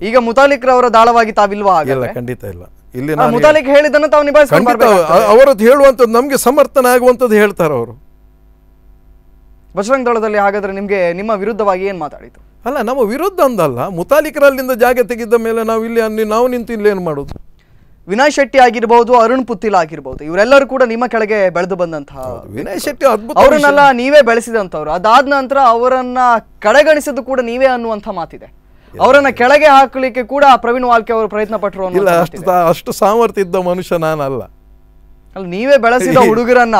Speaker 1: ಈಗ ಮುತಾಲಿಕ್ರ ಅವರ ದಾಳವಾಗಿ ತಾವಿಲ್ವಾ ಇಲ್ಲ
Speaker 2: ಖಂಡಿತ ಇಲ್ಲ ಇಲ್ಲಿ ಮುತಾಲಿಕ್
Speaker 1: ಹೇಳಿದ್ದನ್ನು ತಾವು ನಿಭಾಯಿಸ್ಕೊಂಡು ಅವರದ್ದು
Speaker 2: ಹೇಳುವಂಥದ್ದು ನಮಗೆ ಸಮರ್ಥನ ಆಗುವಂಥದ್ದು ಹೇಳ್ತಾರೆ ಅವರು
Speaker 1: ಬಜರಂಗ್ ದಳದಲ್ಲಿ ಹಾಗಾದರೆ ನಿಮಗೆ ನಿಮ್ಮ ವಿರುದ್ಧವಾಗಿ ಏನು ಮಾತಾಡಿತು ಅಲ್ಲ ನಮ್ಮ ವಿರುದ್ಧ ಅಂದಲ್ಲ ಮುತಾಲಿಕರಲ್ಲಿಂದ ಜಾಗ ತೆಗೆದ ಮೇಲೆ ನಾವು ಇಲ್ಲಿ ನಾವು ನಿಂತು ಏನು ಮಾಡೋದು ವಿನಯ್ ಶೆಟ್ಟಿ ಆಗಿರ್ಬೋದು ಅರುಣ್ ಪುತ್ತಿಲ್ ಆಗಿರ್ಬೋದು ಇವರೆಲ್ಲರೂ ಕೂಡ ನಿಮ್ಮ ಕೆಳಗೆ ಬೆಳೆದು ಬಂದಂತಹ ವಿನಯ್ ಶೆಟ್ಟಿ ಅವರನ್ನೆಲ್ಲ ನೀವೇ ಬೆಳೆಸಿದಂಥವ್ರು ಅದಾದ ನಂತರ ಅವರನ್ನ ಕಡೆಗಣಿಸಿದ್ದು ಕೂಡ ನೀವೇ ಅನ್ನುವಂಥ ಮಾತಿದೆ ಅವರನ್ನ ಕೆಳಗೆ ಹಾಕಲಿಕ್ಕೆ ಕೂಡ ಪ್ರವೀಣ್ ವಾಲ್ಕೆ ಅವರು ಪ್ರಯತ್ನ ಪಟ್ಟರು
Speaker 2: ಅಷ್ಟು ಸಾಮರ್ಥ್ಯ ಇದ್ದ ಮನುಷ್ಯ ನಾನಲ್ಲ
Speaker 1: ನೀವೇ ಬೆಳೆಸಿದ ಹುಡುಗರನ್ನ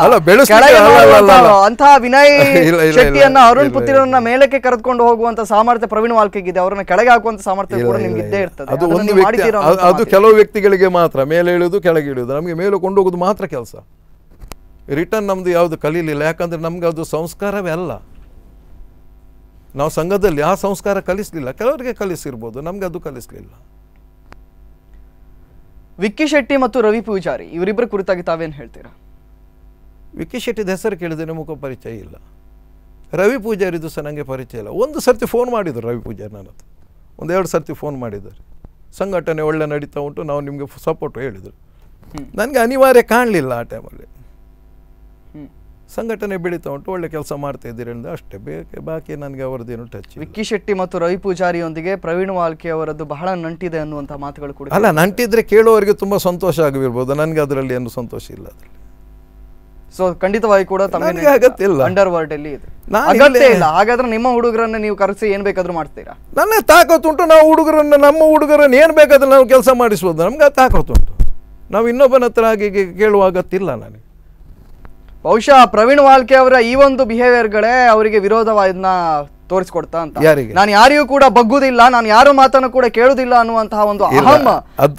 Speaker 1: ಅಂತಹ ವಿನಯ್ ಶೆಟ್ಟಿಯನ್ನ ಅರುಣ್ ಪುತ್ತಿರನ್ನ ಮೇಲಕ್ಕೆ ಕರೆದುಕೊಂಡು ಹೋಗುವಂತ ಸಾಮರ್ಥ್ಯ ಪ್ರವೀಣ್ ವಾಲ್ಕೆಗಿದೆ ಅವರನ್ನ ಕೆಳಗೆ ಹಾಕುವಂತ ಸಾಮರ್ಥ್ಯ ಕೂಡ ನಿಮ್ಗೆ ಇದ್ದೇ ಇರ್ತದೆ ಅದು ಕೆಲವು
Speaker 2: ವ್ಯಕ್ತಿಗಳಿಗೆ ಮಾತ್ರ ಮೇಲೆ ಇಳಿದು ಕೆಳಗೆ ಇಳಿಯೋದು ನಮಗೆ ಮೇಲೆ ಕೊಂಡೋಗುದು ಮಾತ್ರ ಕೆಲಸ ರಿಟರ್ನ್ ನಮ್ದು ಯಾವ್ದು ಕಲೀಲಿಲ್ಲ ಯಾಕಂದ್ರೆ ನಮ್ಗೆ ಅದು ಸಂಸ್ಕಾರವೇ ಅಲ್ಲ ನಾವು ಸಂಘದಲ್ಲಿ ಆ ಸಂಸ್ಕಾರ ಕಲಿಸಲಿಲ್ಲ ಕೆಲವರಿಗೆ ಕಲಿಸಿರ್ಬೋದು ನಮಗೆ ಅದು
Speaker 1: ಕಲಿಸಲಿಲ್ಲ ವಿಕ್ಕಿ ಶೆಟ್ಟಿ ಮತ್ತು ರವಿ ಪೂಜಾರಿ ಇವರಿಬ್ಬರ ಕುರಿತಾಗಿ ತಾವೇನು ಹೇಳ್ತೀರಾ ವಿಕ್ಕಿ ಶೆಟ್ಟಿದ ಹೆಸರು ಕೇಳಿದ್ರೆ ಮುಖ ಪರಿಚಯ ಇಲ್ಲ
Speaker 2: ರವಿ ಪೂಜಾರಿದು ಸಹ ನನಗೆ ಪರಿಚಯ ಇಲ್ಲ ಒಂದು ಸರ್ತಿ ಫೋನ್ ಮಾಡಿದರು ರವಿ ಪೂಜಾರಿ ನನ್ನ ಒಂದೆರಡು ಸರ್ತಿ ಫೋನ್ ಮಾಡಿದ್ದಾರೆ ಸಂಘಟನೆ ಒಳ್ಳೆ ನಡೀತಾ ಉಂಟು ನಾವು ನಿಮಗೆ ಸಪೋರ್ಟ್ ಹೇಳಿದರು ನನಗೆ ಅನಿವಾರ್ಯ
Speaker 1: ಕಾಣಲಿಲ್ಲ ಆ ಟೈಮಲ್ಲಿ ಸಂಘಟನೆ ಬೆಳೀತಾ ಉಂಟು ಒಳ್ಳೆ ಕೆಲಸ ಮಾಡ್ತಾ ಇದ್ದೀರಿಂದ ಅಷ್ಟೇ ಬೇಕೆ ಬಾಕಿ ನನಗೆ ಅವರದ್ದೇನು ಟಚ್ ವಿಕ್ಕಿ ಶೆಟ್ಟಿ ಮತ್ತು ರವಿ ಪೂಜಾರಿಯೊಂದಿಗೆ ಪ್ರವೀಣ್ ವಾಲ್ಕೆ ಅವರದ್ದು ಬಹಳ ನಂಟಿದೆ ಅನ್ನುವಂಥ ಮಾತುಗಳು ಕೂಡ ಅಲ್ಲ
Speaker 2: ನಂಟಿದ್ರೆ ಕೇಳುವವರಿಗೆ ತುಂಬ ಸಂತೋಷ ಆಗಿರ್ಬೋದು ನನಗೆ ಅದರಲ್ಲಿ ಏನು ಸಂತೋಷ ಇಲ್ಲ ಅದರಲ್ಲಿ
Speaker 1: ಸೊ ಖಂಡಿತವಾಗಿ ಕೂಡ ಅಂಡರ್ ವರ್ಲ್ಡ್ ಅಲ್ಲಿ ಹಾಗಾದ್ರೆ ನಿಮ್ಮ ಹುಡುಗರನ್ನ ನೀವು ಕರೆಸಿ ಏನ್ ಬೇಕಾದ್ರೂ ಮಾಡ್ತೀರಾ
Speaker 2: ನನ್ನ ತಾಕತ್ತುಂಟು ನಾವು ಹುಡುಗರನ್ನ ನಮ್ಮ ಹುಡುಗರನ್ನ ಏನ್ ಬೇಕಾದ್ರೂ ನಾವು ಕೆಲಸ ಮಾಡಿಸ್ಬೋದು ನಮ್ಗೆ ತಾಕತ್ತುಂಟು ನಾವು ಇನ್ನೊಬ್ಬನ ಹತ್ರ ಹಾಗೆ ಕೇಳುವ
Speaker 1: ಅಗತ್ಯ ನನಗೆ ಬಹುಶಃ ಪ್ರವೀಣ್ ವಾಲ್ಕೆ ಅವರ ಈ ಒಂದು ಬಿಹೇವಿಯರ್ಗಳೇ ಅವರಿಗೆ ವಿರೋಧವನ್ನ ತೋರಿಸ್ಕೊಡ್ತಾ ಅಂತ ಯಾರಿಗೆ ನಾನು ಯಾರಿಗೂ ಕೂಡ ಬಗ್ಗುದಿಲ್ಲ ನಾನು ಯಾರು ಮಾತನ್ನು ಕೂಡ ಕೇಳುದಿಲ್ಲ ಅನ್ನುವಂತಹ ಒಂದು ಅಹಮ್ಮ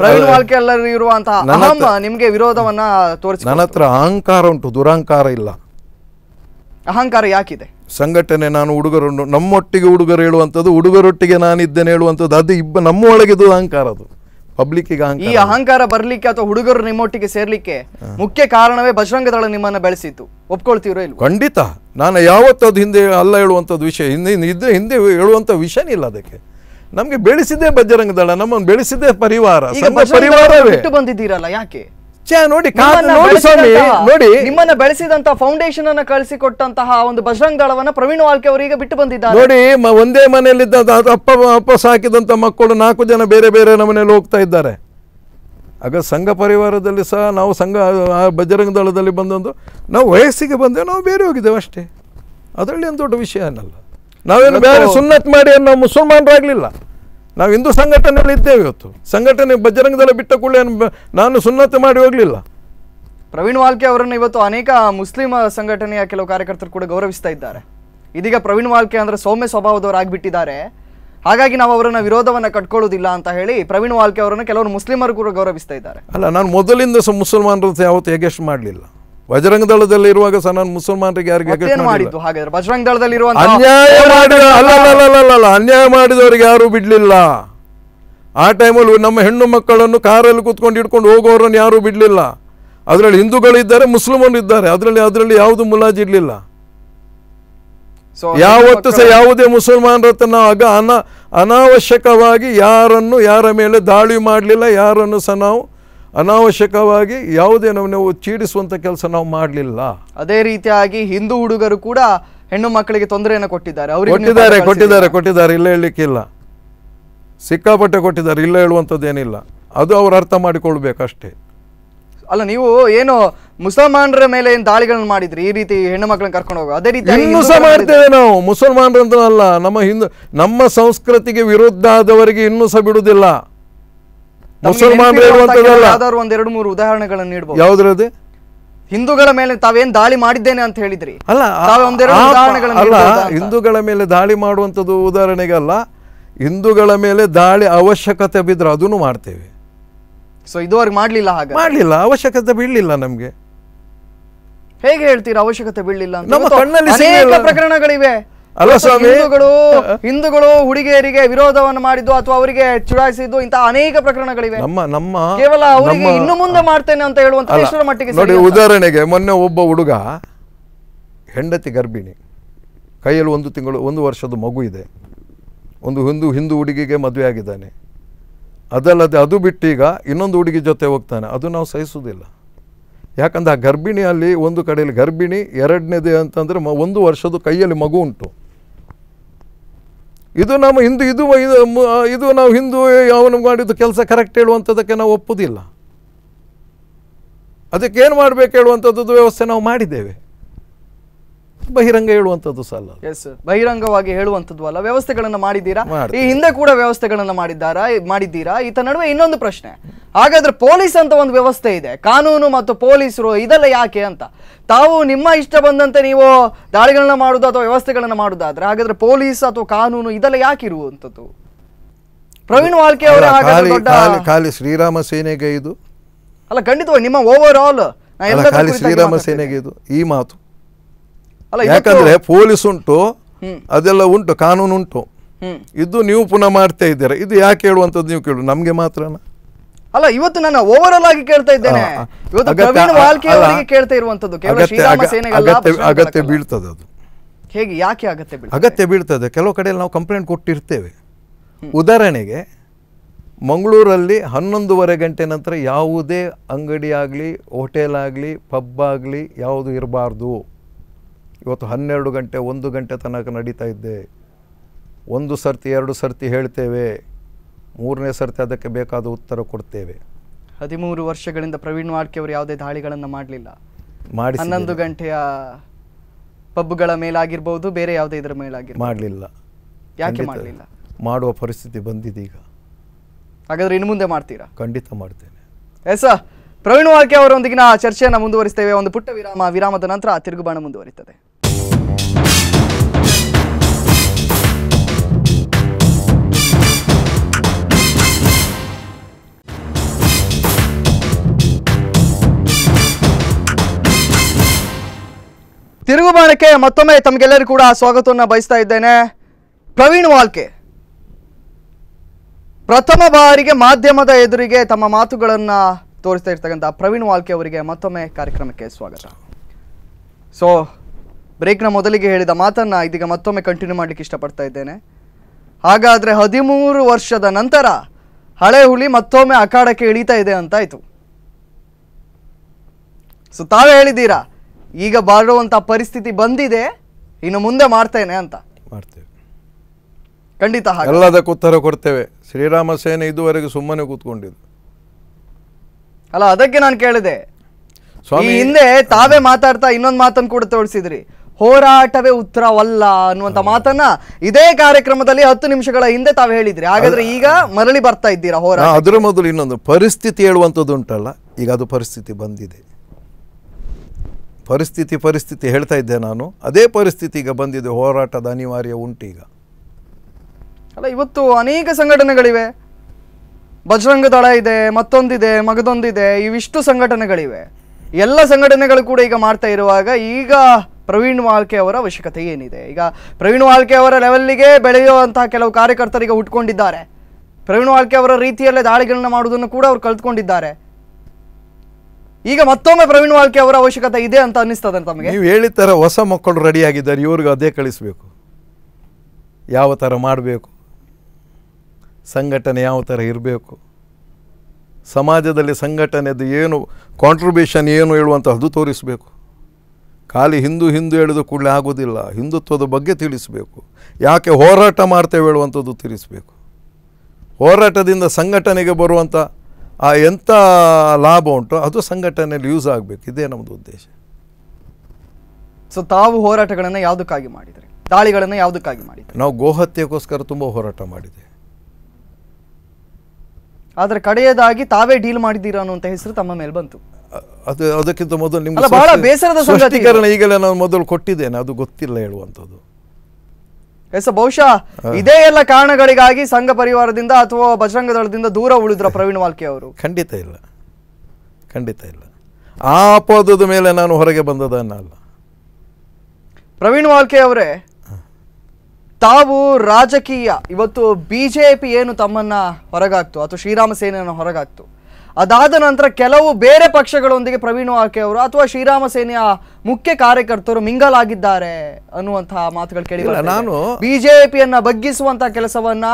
Speaker 1: ಪ್ರವೀಣ್ ವಾಲ್ಕೆ ಎಲ್ಲರೂ ಇರುವಂತಹ ಅಹಮ್ಮ ನಿಮ್ಗೆ ವಿರೋಧವನ್ನ ತೋರಿಸಿ
Speaker 2: ನನ್ನ ಹತ್ರ ಅಹಂಕಾರ ಉಂಟು ದುರಹಂಕಾರ ಇಲ್ಲ
Speaker 1: ಅಹಂಕಾರ ಯಾಕಿದೆ
Speaker 2: ಸಂಘಟನೆ ನಾನು ಹುಡುಗರು ನಮ್ಮೊಟ್ಟಿಗೆ ಹುಡುಗರು ಹೇಳುವಂಥದ್ದು ಹುಡುಗರೊಟ್ಟಿಗೆ ನಾನಿದ್ದೇನೆ ಹೇಳುವಂಥದ್ದು ಅದು ಇಬ್ಬ ನಮ್ಮ ಒಳಗೆದು ಅಹಂಕಾರ ಅದು ಈ
Speaker 1: ಅಹಂಕಾರ ಬರ್ಲಿಕ್ಕೆ ಅಥವಾ ಹುಡುಗರು ನಿಮ್ಮೊಟ್ಟಿಗೆ ಸೇರ್ಲಿಕ್ಕೆ ಮುಖ್ಯ ಕಾರಣವೇ ಬಜರಂಗ ದಳ ನಿಮ್ಮನ್ನ ಬೆಳೆಸಿತ್ತು ಒಪ್ಕೊಳ್ತೀರೋ ಇಲ್ಲ
Speaker 2: ಖಂಡಿತ ನಾನು ಯಾವತ್ತದು ಹಿಂದೆ ಅಲ್ಲ ಹೇಳುವಂಥದ್ದು ವಿಷಯ ಹಿಂದೆ ಹಿಂದೆ ಹಿಂದೆ ಹೇಳುವಂಥ ವಿಷಯನೇ ಇಲ್ಲ ಅದಕ್ಕೆ ನಮಗೆ ಬೆಳೆಸಿದ್ದೇ ಬಜರಂಗ ದಳ ನಮ್ಮನ್ನು ಬೆಳೆಸಿದ್ದೇ ಪರಿವಾರ ಪರಿವಾರವೇ
Speaker 1: ಬಂದಿದ್ದೀರಲ್ಲ ಯಾಕೆ ನೋಡಿ ನೋಡಿ ಸ್ವಾಮಿ ನೋಡಿ ನಿಮ್ಮನ್ನ ಬೆಳೆಸಿದಂತ ಫೌಂಡೇಶನ್ ಅನ್ನ ಕಳಿಸಿಕೊಟ್ಟಂತಹ ಒಂದು ಬಜರಂಗ್ ದಳವನ್ನ ಪ್ರವೀಣ್ ವಾಲ್ಕೆ ಅವರಿಗೆ ಬಿಟ್ಟು ಬಂದಿದ್ದಾರೆ ನೋಡಿ
Speaker 2: ಒಂದೇ ಮನೆಯಲ್ಲಿದ್ದ ಅಪ್ಪ ಅಪ್ಪ ಸಾಕಿದಂತ ಮಕ್ಕಳು ನಾಲ್ಕು ಜನ ಬೇರೆ ಬೇರೆ ನಮ್ಮನೆಯಲ್ಲಿ ಹೋಗ್ತಾ ಇದ್ದಾರೆ ಆಗ ಸಂಘ ಪರಿವಾರದಲ್ಲಿ ಸಹ ನಾವು ಸಂಘ ಬಜರಂಗ ದಳದಲ್ಲಿ ಬಂದೊಂದು ನಾವು ವಯಸ್ಸಿಗೆ ಬಂದೇವೆ ನಾವು ಬೇರೆ ಹೋಗಿದ್ದೇವೆ ಅಷ್ಟೇ ಅದರಲ್ಲಿ ಒಂದು ದೊಡ್ಡ ವಿಷಯ ಅನ್ನಲ್ಲ ನಾವೇನು ಬೇರೆ ಸುನ್ನತ್ ಮಾಡಿ ಅನ್ನೋ ಮುಸಲ್ಮಾನರಾಗಲಿಲ್ಲ ನಾವು ಹಿಂದೂ ಸಂಘಟನೆಯಲ್ಲಿ ಇದ್ದೇವೆ ಇವತ್ತು ಸಂಘಟನೆ ಬಜರಂಗದಲ್ಲಿ ಬಿಟ್ಟ ಕೂಡಲೇ ನಾನು ಸುನ್ನತಿ ಮಾಡಿ ಹೋಗಲಿಲ್ಲ
Speaker 1: ಪ್ರವೀಣ್ ವಾಲ್ಕೆ ಅವರನ್ನು ಇವತ್ತು ಅನೇಕ ಮುಸ್ಲಿಂ ಸಂಘಟನೆಯ ಕೆಲವು ಕಾರ್ಯಕರ್ತರು ಕೂಡ ಗೌರವಿಸ್ತಾ ಇದ್ದಾರೆ ಇದೀಗ ಪ್ರವೀಣ್ ವಾಲ್ಕೆ ಅಂದರೆ ಸೌಮ್ಯ ಆಗಿಬಿಟ್ಟಿದ್ದಾರೆ ಹಾಗಾಗಿ ನಾವು ಅವರನ್ನ ವಿರೋಧವನ್ನು ಕಟ್ಕೊಳ್ಳೋದಿಲ್ಲ ಅಂತ ಹೇಳಿ ಪ್ರವೀಣ್ ವಾಲ್ಕೆ ಅವರನ್ನು ಕೆಲವರು ಮುಸ್ಲಿಮರು ಕೂಡ ಗೌರವಿಸ್ತಾ ಇದ್ದಾರೆ
Speaker 2: ಅಲ್ಲ ನಾನು ಮೊದಲಿಂದ ಮುಸಲ್ಮಾನರ ಯಾವತ್ತು ಎಗೆಸ್ಟ್ ಮಾಡಲಿಲ್ಲ ಬಜರಂಗ ದಳದಲ್ಲಿ ಇರುವಾಗ ಸಹ ನಾನು ಮುಸಲ್ಮಾನರಿಗೆ ಯಾರಿಗೆ
Speaker 1: ಬಜರಂಗ ದಳದಲ್ಲಿ ಅನ್ಯಾಯ ಮಾಡಿದ
Speaker 2: ಅನ್ಯಾಯ ಮಾಡಿದವರಿಗೆ ಯಾರು ಬಿಡ್ಲಿಲ್ಲ ಆ ಟೈಮಲ್ಲಿ ನಮ್ಮ ಹೆಣ್ಣು ಮಕ್ಕಳನ್ನು ಕಾರಲ್ಲಿ ಕೂತ್ಕೊಂಡು ಹಿಡ್ಕೊಂಡು ಹೋಗೋರನ್ನು ಯಾರು ಬಿಡ್ಲಿಲ್ಲ ಅದರಲ್ಲಿ ಹಿಂದೂಗಳಿದ್ದಾರೆ ಮುಸ್ಲಿಮರು ಇದ್ದಾರೆ ಅದರಲ್ಲಿ ಅದರಲ್ಲಿ ಯಾವುದು ಮುಲಾಜಿ ಇರಲಿಲ್ಲ ಯಾವತ್ತು ಸಹ ಯಾವುದೇ ಮುಸಲ್ಮಾನರ ತನ್ನ ಆಗ ಅನಾ ಅನಾವಶ್ಯಕವಾಗಿ ಯಾರನ್ನು ಯಾರ ಮೇಲೆ ದಾಳಿ ಮಾಡಲಿಲ್ಲ ಯಾರನ್ನು ಸಹ ನಾವು ಅನಾವಶ್ಯಕವಾಗಿ ಯಾವುದೇ ನಾವು ಚೀಡಿಸುವಂಥ ಕೆಲಸ ನಾವು ಮಾಡಲಿಲ್ಲ
Speaker 1: ಅದೇ ರೀತಿಯಾಗಿ ಹಿಂದೂ ಹುಡುಗರು ಕೂಡ ಹೆಣ್ಣು ಮಕ್ಕಳಿಗೆ ತೊಂದರೆಯನ್ನು ಕೊಟ್ಟಿದ್ದಾರೆ ಅವರು ಕೊಟ್ಟಿದ್ದಾರೆ ಕೊಟ್ಟಿದ್ದಾರೆ
Speaker 2: ಕೊಟ್ಟಿದ್ದಾರೆ ಇಲ್ಲ ಹೇಳಲಿಕ್ಕಿಲ್ಲ ಸಿಕ್ಕಾಪಟ್ಟೆ ಕೊಟ್ಟಿದ್ದಾರೆ ಇಲ್ಲ ಹೇಳುವಂಥದ್ದೇನಿಲ್ಲ ಅದು ಅವರು ಅರ್ಥ ಮಾಡಿಕೊಳ್ಬೇಕಷ್ಟೇ
Speaker 1: ಅಲ್ಲ ನೀವು ಏನು ಮುಸಲ್ಮಾನರ ಮೇಲೆ ಏನು ದಾಳಿಗಳನ್ನು ಮಾಡಿದ್ರಿ ಈ ರೀತಿ ಹೆಣ್ಣು ಮಕ್ಕಳನ್ನ ಕರ್ಕೊಂಡು ಹೋಗುವ ಅದೇ ರೀತಿ ಇನ್ನು ಸಹ
Speaker 2: ಮಾಡ್ತೇವೆ ನಾವು ಮುಸಲ್ಮಾನರಂತ ಅಲ್ಲ ನಮ್ಮ ಹಿಂದೂ ನಮ್ಮ ಸಂಸ್ಕೃತಿಗೆ ವಿರುದ್ಧ ಆದವರಿಗೆ ಇನ್ನೂ ಸಹ ಬಿಡುವುದಿಲ್ಲ ಮುಸಲ್ಮಾನರು
Speaker 1: ಮೂರು ಉದಾಹರಣೆಗಳನ್ನು ನೀಡಬಹುದು ಹಿಂದೂಗಳ ಮೇಲೆ ತಾವೇನ್ ದಾಳಿ ಮಾಡಿದ್ದೇನೆ ಅಂತ ಹೇಳಿದ್ರಿ
Speaker 2: ಅಲ್ಲ ಅಲ್ಲ ಹಿಂದೂಗಳ ಮೇಲೆ ದಾಳಿ ಮಾಡುವಂತದ್ದು ಉದಾಹರಣೆಗಲ್ಲ ಹಿಂದೂಗಳ ಮೇಲೆ ದಾಳಿ ಅವಶ್ಯಕತೆ ಬಿದ್ರೆ ಅದನ್ನು ಮಾಡ್ತೇವೆ
Speaker 1: ಸೊ ಇದುವರೆಗೆ ಮಾಡ್ಲಿಲ್ಲ ಹಾಗೆ
Speaker 2: ಮಾಡ್ಲಿಲ್ಲ ಅವಶ್ಯಕತೆ ಬೀಳಲಿಲ್ಲ ನಮ್ಗೆ
Speaker 1: ಹೇಗೆ ಹೇಳ್ತೀರಾ ಅವಶ್ಯಕತೆ ಬೀಳಲಿಲ್ಲ ಪ್ರಕರಣಗಳಿವೆ ಅಲ್ಲ ಸ್ವಾಮಿ ಹಿಂದೂಗಳು ಹಿಂದೂಗಳು ಹುಡುಗಿಯರಿಗೆ ವಿರೋಧವನ್ನು ಮಾಡಿದ್ದು ಅಥವಾ ಅವರಿಗೆ ಚುಡಾಯಿಸಿದ್ದು ಇಂತಹ ಅನೇಕ ಪ್ರಕರಣಗಳಿವೆ ನಮ್ಮ
Speaker 2: ನಮ್ಮ ಕೇವಲ ಅವರಿಗೆ ಇನ್ನು
Speaker 1: ಮುಂದೆ ಮಾಡ್ತೇನೆ ಅಂತ ಹೇಳುವಂತ ಮಟ್ಟಿಗೆ ನೋಡಿ ಉದಾಹರಣೆಗೆ
Speaker 2: ಮೊನ್ನೆ ಒಬ್ಬ ಹುಡುಗ ಹೆಂಡತಿ ಗರ್ಭಿಣಿ ಕೈಯಲ್ಲಿ ಒಂದು ತಿಂಗಳು ಒಂದು ವರ್ಷದ ಮಗು ಇದೆ ಒಂದು ಹಿಂದೂ ಹಿಂದೂ ಹುಡುಗಿಗೆ ಮದುವೆ ಆಗಿದ್ದಾನೆ ಅದಲ್ಲದೆ ಅದು ಬಿಟ್ಟೀಗ ಇನ್ನೊಂದು ಹುಡುಗಿ ಜೊತೆ ಹೋಗ್ತಾನೆ ಅದು ನಾವು ಸಹಿಸುವುದಿಲ್ಲ ಯಾಕಂದ್ರೆ ಆ ಗರ್ಭಿಣಿಯಲ್ಲಿ ಒಂದು ಕಡೆಯಲ್ಲಿ ಗರ್ಭಿಣಿ ಎರಡನೇದು ಅಂತಂದರೆ ಒಂದು ವರ್ಷದ ಕೈಯಲ್ಲಿ ಮಗು ಉಂಟು ಇದು ನಮ್ಮ ಹಿಂದೂ ಇದು ಇದು ನಾವು ಹಿಂದೂ ಅವನು ಮಾಡಿದ್ದು ಕೆಲಸ ಕರೆಕ್ಟ್ ಹೇಳುವಂಥದ್ದಕ್ಕೆ ನಾವು ಒಪ್ಪುವುದಿಲ್ಲ ಅದಕ್ಕೇನು ಮಾಡಬೇಕು ಹೇಳುವಂಥದ್ದು ವ್ಯವಸ್ಥೆ ನಾವು ಮಾಡಿದ್ದೇವೆ ಬಹಿರಂಗ ಹೇಳುವಂಥದ್ದು ಸಲ್ಲ
Speaker 1: ಎಸ್ ಬಹಿರಂಗವಾಗಿ ಹೇಳುವಂತದ್ದು ಅಲ್ಲ ವ್ಯವಸ್ಥೆಗಳನ್ನ ಮಾಡಿದ್ದೀರಾ ಈ ಹಿಂದೆ ಕೂಡ ವ್ಯವಸ್ಥೆಗಳನ್ನ ಮಾಡಿದ್ದಾರಾ ಮಾಡಿದ್ದೀರಾ ಈತ ನಡುವೆ ಇನ್ನೊಂದು ಪ್ರಶ್ನೆ ಹಾಗಾದ್ರೆ ಪೊಲೀಸ್ ಅಂತ ಒಂದು ವ್ಯವಸ್ಥೆ ಇದೆ ಕಾನೂನು ಮತ್ತು ಪೊಲೀಸರು ಇದೆಲ್ಲ ಯಾಕೆ ಅಂತ ತಾವು ನಿಮ್ಮ ಇಷ್ಟ ಬಂದಂತೆ ನೀವು ದಾಳಿಗಳನ್ನ ಮಾಡುದು ಅಥವಾ ವ್ಯವಸ್ಥೆಗಳನ್ನ ಮಾಡುದಾದ್ರೆ ಹಾಗಾದ್ರೆ ಪೊಲೀಸ್ ಅಥವಾ ಕಾನೂನು ಇದೆಲ್ಲ ಯಾಕೆ ಇರುವಂತದ್ದು ಪ್ರವೀಣ್ ವಾಲ್ಕೆ ಅವರ
Speaker 2: ಖಾಲಿ ಶ್ರೀರಾಮ ಸೇನೆಗೆ ಇದು
Speaker 1: ಅಲ್ಲ ಖಂಡಿತವಾಗಿ ನಿಮ್ಮ ಓವರ್ ಆಲ್ ಖಾಲಿ ಶ್ರೀರಾಮ
Speaker 2: ಸೇನೆಗೆ ಇದು ಈ ಮಾತು
Speaker 1: ಯಾಕಂದ್ರೆ ಪೊಲೀಸ್
Speaker 2: ಉಂಟು ಅದೆಲ್ಲ ಉಂಟು ಕಾನೂನು ಉಂಟು ಇದು ನೀವು ಪುನಃ ಮಾಡ್ತಾ ಇದ್ದೀರಾ ಇದು ಯಾಕೆ ಹೇಳುವಂತದ್ದು ನೀವು ಕೇಳು ನಮ್ಗೆ ಮಾತ್ರ
Speaker 1: ಅಲ್ಲ ಇವತ್ತು ನಾನು ಓವರ್ ಆಲ್ ಆಗಿ ಕೇಳ್ತಾ ಇದ್ದೇನೆ ಅಗತ್ಯ ಬೀಳ್ತದೆ ಅದು ಹೇಗೆ ಯಾಕೆ ಅಗತ್ಯ ಅಗತ್ಯ
Speaker 2: ಬೀಳ್ತದೆ ಕೆಲವು ಕಡೆಯಲ್ಲಿ ನಾವು ಕಂಪ್ಲೇಂಟ್ ಕೊಟ್ಟಿರ್ತೇವೆ ಉದಾಹರಣೆಗೆ ಮಂಗಳೂರಲ್ಲಿ ಹನ್ನೊಂದುವರೆ ಗಂಟೆ ನಂತರ ಯಾವುದೇ ಅಂಗಡಿ ಆಗಲಿ ಹೋಟೆಲ್ ಆಗಲಿ ಪಬ್ ಆಗಲಿ ಯಾವುದು ಇರಬಾರ್ದು ಇವತ್ತು ಹನ್ನೆರಡು ಗಂಟೆ ಒಂದು ಗಂಟೆ ತನಕ ನಡೀತಾ ಇದ್ದೆ ಒಂದು ಸರ್ತಿ ಎರಡು ಸರ್ತಿ ಹೇಳ್ತೇವೆ ಮೂರನೇ ಸರ್ತಿ ಅದಕ್ಕೆ ಬೇಕಾದ ಉತ್ತರ ಕೊಡ್ತೇವೆ
Speaker 1: ಹದಿಮೂರು ವರ್ಷಗಳಿಂದ ಪ್ರವೀಣ್ ವಾಡ್ಕೆ ಅವರು ಯಾವುದೇ ದಾಳಿಗಳನ್ನು ಮಾಡಲಿಲ್ಲ ಮಾಡಿ ಹನ್ನೊಂದು ಗಂಟೆಯ ಪಬ್ಗಳ ಮೇಲಾಗಿರ್ಬೋದು ಬೇರೆ ಯಾವುದೇ ಇದರ ಮೇಲಾಗಿ ಮಾಡಲಿಲ್ಲ ಯಾಕೆ ಮಾಡಲಿಲ್ಲ
Speaker 2: ಮಾಡುವ ಪರಿಸ್ಥಿತಿ ಬಂದಿದೀಗ
Speaker 1: ಹಾಗಾದ್ರೆ ಇನ್ನು ಮುಂದೆ ಮಾಡ್ತೀರಾ ಖಂಡಿತ ಮಾಡ್ತೇನೆ ಎಸ್ ಪ್ರವೀಣ್ ವಾಡ್ಕೆ ಅವರೊಂದಿಗಿನ ಚರ್ಚೆಯನ್ನು ಮುಂದುವರಿಸ್ತೇವೆ ಒಂದು ಪುಟ್ಟ ವಿರಾಮ ವಿರಾಮದ ನಂತರ ತಿರುಗುಬಾಣ ಮುಂದುವರಿತದೆ ತಿರುಗುಬಾಣಕ್ಕೆ ಮತ್ತೊಮ್ಮೆ ತಮಗೆಲ್ಲರೂ ಕೂಡ ಸ್ವಾಗತವನ್ನು ಬಯಸ್ತಾ ಇದ್ದೇನೆ ಪ್ರವೀಣ್ ವಾಲ್ಕೆ ಪ್ರಥಮ ಬಾರಿಗೆ ಮಾಧ್ಯಮದ ಎದುರಿಗೆ ತಮ್ಮ ಮಾತುಗಳನ್ನು ತೋರಿಸ್ತಾ ಇರ್ತಕ್ಕಂಥ ಪ್ರವೀಣ್ ವಾಲ್ಕೆ ಅವರಿಗೆ ಮತ್ತೊಮ್ಮೆ ಕಾರ್ಯಕ್ರಮಕ್ಕೆ ಸ್ವಾಗತ ಸೊ ಬ್ರೇಕ್ನ ಮೊದಲಿಗೆ ಹೇಳಿದ ಮಾತನ್ನು ಇದೀಗ ಮತ್ತೊಮ್ಮೆ ಕಂಟಿನ್ಯೂ ಮಾಡಲಿಕ್ಕೆ ಇಷ್ಟಪಡ್ತಾ ಇದ್ದೇನೆ ಹಾಗಾದರೆ ಹದಿಮೂರು ವರ್ಷದ ನಂತರ ಹಳೆ ಹುಲಿ ಮತ್ತೊಮ್ಮೆ ಅಖಾಡಕ್ಕೆ ಇಳಿತಾ ಇದೆ ಅಂತಾಯಿತು ಸೊ ತಾವೇ ಹೇಳಿದ್ದೀರಾ ಈಗ ಬಾಳುವಂಥ ಪರಿಸ್ಥಿತಿ ಬಂದಿದೆ ಇನ್ನು ಮುಂದೆ ಮಾಡ್ತೇನೆ ಅಂತ ಮಾಡ್ತೇವೆ ಖಂಡಿತ ಎಲ್ಲದಕ್ಕೂ
Speaker 2: ಉತ್ತರ ಕೊಡ್ತೇವೆ ಶ್ರೀರಾಮ ಸೇನೆ ಇದುವರೆಗೆ ಸುಮ್ಮನೆ ಕೂತ್ಕೊಂಡಿದ್ದು
Speaker 1: ಅಲ್ಲ ಅದಕ್ಕೆ ನಾನು ಕೇಳಿದೆ ಸ್ವಾಮಿ ಹಿಂದೆ ತಾವೇ ಮಾತಾಡ್ತಾ ಇನ್ನೊಂದು ಮಾತನ್ನು ಕೂಡ ತೋರಿಸಿದ್ರಿ ಹೋರಾಟವೇ ಉತ್ತರವಲ್ಲ ಅನ್ನುವಂತ ಮಾತನ್ನ ಇದೇ ಕಾರ್ಯಕ್ರಮದಲ್ಲಿ ಹತ್ತು ನಿಮಿಷಗಳ ಹಿಂದೆ ತಾವು ಹೇಳಿದ್ರಿ ಹಾಗಾದ್ರೆ ಈಗ ಮರಳಿ ಬರ್ತಾ ಇದ್ದೀರಾ ಹೋರಾಟ ಅದರ
Speaker 2: ಮೊದಲು ಇನ್ನೊಂದು ಪರಿಸ್ಥಿತಿ ಹೇಳುವಂಥದ್ದು ಉಂಟಲ್ಲ ಈಗ ಅದು ಪರಿಸ್ಥಿತಿ ಬಂದಿದೆ ಪರಿಸ್ಥಿತಿ ಪರಿಸ್ಥಿತಿ ಹೇಳ್ತಾ ಇದ್ದೆ ನಾನು ಅದೇ ಪರಿಸ್ಥಿತಿ ಈಗ ಬಂದಿದೆ ಹೋರಾಟದ ಅನಿವಾರ್ಯ ಈಗ
Speaker 1: ಅಲ್ಲ ಇವತ್ತು ಅನೇಕ ಸಂಘಟನೆಗಳಿವೆ ಬಜರಂಗ ದಳ ಇದೆ ಮತ್ತೊಂದಿದೆ ಮಗದೊಂದಿದೆ ಇವಿಷ್ಟು ಸಂಘಟನೆಗಳಿವೆ ಎಲ್ಲ ಸಂಘಟನೆಗಳು ಕೂಡ ಈಗ ಮಾಡ್ತಾ ಇರುವಾಗ ಈಗ ಪ್ರವೀಣ್ ವಾಲ್ಕೆ ಅವರ ಅವಶ್ಯಕತೆ ಏನಿದೆ ಈಗ ಪ್ರವೀಣ್ ವಾಲ್ಕೆ ಅವರ ಲೆವೆಲ್ಗೆ ಬೆಳೆಯುವಂತಹ ಕೆಲವು ಕಾರ್ಯಕರ್ತರಿಗೆ ಹುಟ್ಕೊಂಡಿದ್ದಾರೆ ಪ್ರವೀಣ್ ವಾಲ್ಕೆ ಅವರ ರೀತಿಯಲ್ಲೇ ದಾಳಿಗಳನ್ನು ಮಾಡುವುದನ್ನು ಕೂಡ ಅವರು ಕಲ್ತ್ಕೊಂಡಿದ್ದಾರೆ ಈಗ ಮತ್ತೊಮ್ಮೆ ಪ್ರವೀಣ್ ವಾಲ್ಕೆ ಅವರ ಅವಶ್ಯಕತೆ ಇದೆ ಅಂತ ಅನ್ನಿಸ್ತದೆ ತಮಗೆ ನೀವು
Speaker 2: ಹೇಳಿದ ಹೊಸ ಮಕ್ಕಳು ರೆಡಿ ಆಗಿದ್ದಾರೆ ಇವ್ರಿಗೆ ಅದೇ ಕಳಿಸಬೇಕು ಯಾವ ಥರ ಮಾಡಬೇಕು ಸಂಘಟನೆ ಯಾವ ಥರ ಇರಬೇಕು ಸಮಾಜದಲ್ಲಿ ಸಂಘಟನೆದು ಏನು ಕಾಂಟ್ರಿಬ್ಯೂಷನ್ ಏನು ಹೇಳುವಂಥದ್ದು ತೋರಿಸಬೇಕು ಖಾಲಿ ಹಿಂದೂ ಹಿಂದೂ ಹೇಳಿದ ಕೂಡಲೇ ಆಗೋದಿಲ್ಲ ಹಿಂದುತ್ವದ ಬಗ್ಗೆ ತಿಳಿಸಬೇಕು ಯಾಕೆ ಹೋರಾಟ ಮಾಡ್ತೇವೆ ಹೇಳುವಂಥದ್ದು ತಿಳಿಸಬೇಕು ಹೋರಾಟದಿಂದ ಸಂಘಟನೆಗೆ ಬರುವಂಥ ಆ ಎಂಥ ಲಾಭ ಉಂಟು ಅದು ಸಂಘಟನೆಯಲ್ಲಿ ಯೂಸ್ ಆಗಬೇಕು ಇದೇ
Speaker 1: ನಮ್ಮದು ಉದ್ದೇಶ ಸೊ ತಾವು ಹೋರಾಟಗಳನ್ನು ಯಾವುದಕ್ಕಾಗಿ ಮಾಡಿದರೆ ದಾಳಿಗಳನ್ನು ಯಾವುದಕ್ಕಾಗಿ ಮಾಡಿದರೆ
Speaker 2: ನಾವು ಗೋಹತ್ಯೆಗೋಸ್ಕರ ತುಂಬ ಹೋರಾಟ ಮಾಡಿದೆ
Speaker 1: ಆದ್ರೆ ಕಡೆಯದಾಗಿ ತಾವೇ ಡೀಲ್ ಮಾಡಿದ್ದೀರಾ ಅನ್ನುವಂತ ಹೆಸರು ತಮ್ಮ ಮೇಲೆ ಬಂತು
Speaker 2: ಅದು ಅದಕ್ಕಿಂತ ಮೊದಲು ನಿಮ್ಗೆ ಬಹಳ ಬೇಸರದ ಸ್ಪಷ್ಟೀಕರಣ ಈಗಲೇ ನಾನು ಮೊದಲು ಕೊಟ್ಟಿದ್ದೇನೆ ಅದು ಗೊತ್ತಿಲ್ಲ ಹೇಳುವಂಥದ್ದು
Speaker 1: ಎಸ್ ಬಹುಶಃ ಇದೇ ಎಲ್ಲ ಕಾರಣಗಳಿಗಾಗಿ ಸಂಘ ಪರಿವಾರದಿಂದ ಅಥವಾ ಬಜರಂಗ ದಳದಿಂದ ದೂರ ಉಳಿದ್ರ ಪ್ರವೀಣ್ ವಾಲ್ಕೆ ಅವರು
Speaker 2: ಖಂಡಿತ ಇಲ್ಲ ಖಂಡಿತ ಇಲ್ಲ ಆ ಪದದ ಮೇಲೆ ನಾನು ಹೊರಗೆ ಬಂದದನ್ನ ಅಲ್ಲ
Speaker 1: ಪ್ರವೀಣ್ ವಾಲ್ಕೆ ಅವರೇ ತಾವು ರಾಜಕೀಯ ಇವತ್ತು ಬಿ ಜೆ ಪಿ ಏನು ತಮ್ಮನ್ನ ಹೊರಗಾಕ್ತು ಅಥವಾ ಶ್ರೀರಾಮ ಸೇನೆಯನ್ನು ಹೊರಗಾಕ್ತು ಅದಾದ ನಂತರ ಕೆಲವು ಬೇರೆ ಪಕ್ಷಗಳೊಂದಿಗೆ ಪ್ರವೀಣ್ ಆಕೆ ಅವರು ಅಥವಾ ಶ್ರೀರಾಮ ಸೇನೆಯ ಮುಖ್ಯ ಕಾರ್ಯಕರ್ತರು ಆಗಿದ್ದಾರೆ ಅನ್ನುವಂತಹ ಮಾತುಗಳು ಕೇಳಿಲ್ಲ ನಾನು ಬಿಜೆಪಿಯನ್ನ ಬಗ್ಗಿಸುವಂತಹ ಕೆಲಸವನ್ನ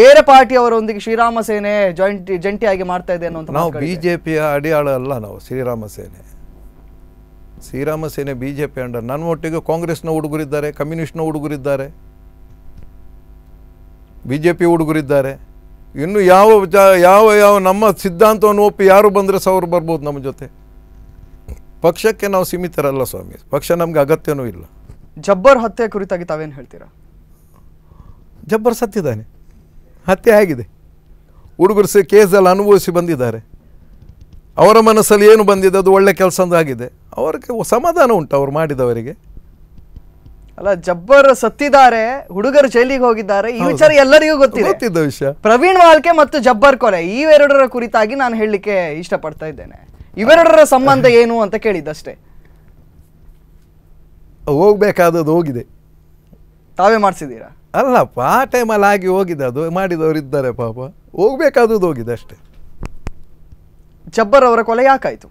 Speaker 1: ಬೇರೆ ಪಾರ್ಟಿಯವರೊಂದಿಗೆ ಶ್ರೀರಾಮ ಸೇನೆ ಜಾಯಿಂಟ್ ಜಂಟಿಯಾಗಿ ಮಾಡ್ತಾ ಇದೆ ಅನ್ನುವಂಥ ನಾವು
Speaker 2: ಬಿಜೆಪಿಯ ಅಡಿಯಾಳ ಅಲ್ಲ ನಾವು ಶ್ರೀರಾಮ ಸೇನೆ ಶ್ರೀರಾಮ ಸೇನೆ ಬಿಜೆಪಿ ಅಂಡ ನನ್ನ ಒಟ್ಟಿಗೆ ಕಾಂಗ್ರೆಸ್ನ ಹುಡುಗರಿದ್ದಾರೆ ಕಮ್ಯುನಿಸ್ಟ್ನ ಹುಡುಗರಿದ್ದಾರೆ ಬಿ ಜೆ ಪಿ ಹುಡುಗರಿದ್ದಾರೆ ಇನ್ನು ಯಾವ ವಿಚಾರ ಯಾವ ಯಾವ ನಮ್ಮ ಸಿದ್ಧಾಂತವನ್ನು ಒಪ್ಪಿ ಯಾರು ಬಂದರೆ ಅವ್ರು ಬರ್ಬೋದು ನಮ್ಮ ಜೊತೆ ಪಕ್ಷಕ್ಕೆ ನಾವು ಸೀಮಿತರಲ್ಲ ಸ್ವಾಮಿ ಪಕ್ಷ ನಮಗೆ ಅಗತ್ಯನೂ ಇಲ್ಲ
Speaker 1: ಜಬ್ಬರ್ ಹತ್ಯೆ ಕುರಿತಾಗಿ ತಾವೇನು ಹೇಳ್ತೀರಾ
Speaker 2: ಜಬ್ಬರ್ ಸತ್ತಿದ್ದಾನೆ ಹತ್ಯೆ ಆಗಿದೆ ಹುಡುಗರು ಸೇ ಕೇಸಲ್ಲಿ ಅನುಭವಿಸಿ ಬಂದಿದ್ದಾರೆ ಅವರ ಮನಸ್ಸಲ್ಲಿ ಏನು ಬಂದಿದೆ ಅದು ಒಳ್ಳೆ ಕೆಲಸ ಆಗಿದೆ ಅವರಿಗೆ ಸಮಾಧಾನ ಉಂಟು ಅವರು ಮಾಡಿದವರಿಗೆ
Speaker 1: ಅಲ್ಲ ಜಬ್ಬರ್ ಸತ್ತಿದ್ದಾರೆ ಹುಡುಗರು ಜೈಲಿಗೆ ಹೋಗಿದ್ದಾರೆ ಈ ವಿಚಾರ ಎಲ್ಲರಿಗೂ ಗೊತ್ತಿದೆ ವಿಷಯ ಪ್ರವೀಣ್ ವಾಲ್ಕೆ ಮತ್ತು ಜಬ್ಬರ್ ಕೊಲೆ ಇವೆರಡರ ಕುರಿತಾಗಿ ನಾನು ಹೇಳಲಿಕ್ಕೆ ಇಷ್ಟಪಡ್ತಾ ಇದ್ದೇನೆ ಇವೆರಡರ ಸಂಬಂಧ ಏನು ಅಂತ ಕೇಳಿದ್ದಷ್ಟೇ
Speaker 2: ಹೋಗ್ಬೇಕಾದದ್ದು ಹೋಗಿದೆ ತಾವೇ ಮಾಡಿಸಿದ್ದೀರಾ ಅಲ್ಲಪ್ಪ ಆ ಟೈಮಲ್ಲಿ ಆಗಿ ಹೋಗಿದೆ ಅದು ಮಾಡಿದವರು ಇದ್ದಾರೆ ಪಾಪ ಹೋಗ್ಬೇಕಾದದ್ದು ಹೋಗಿದೆ ಅಷ್ಟೇ ಜಬ್ಬರ್ ಅವರ ಕೊಲೆ ಯಾಕಾಯ್ತು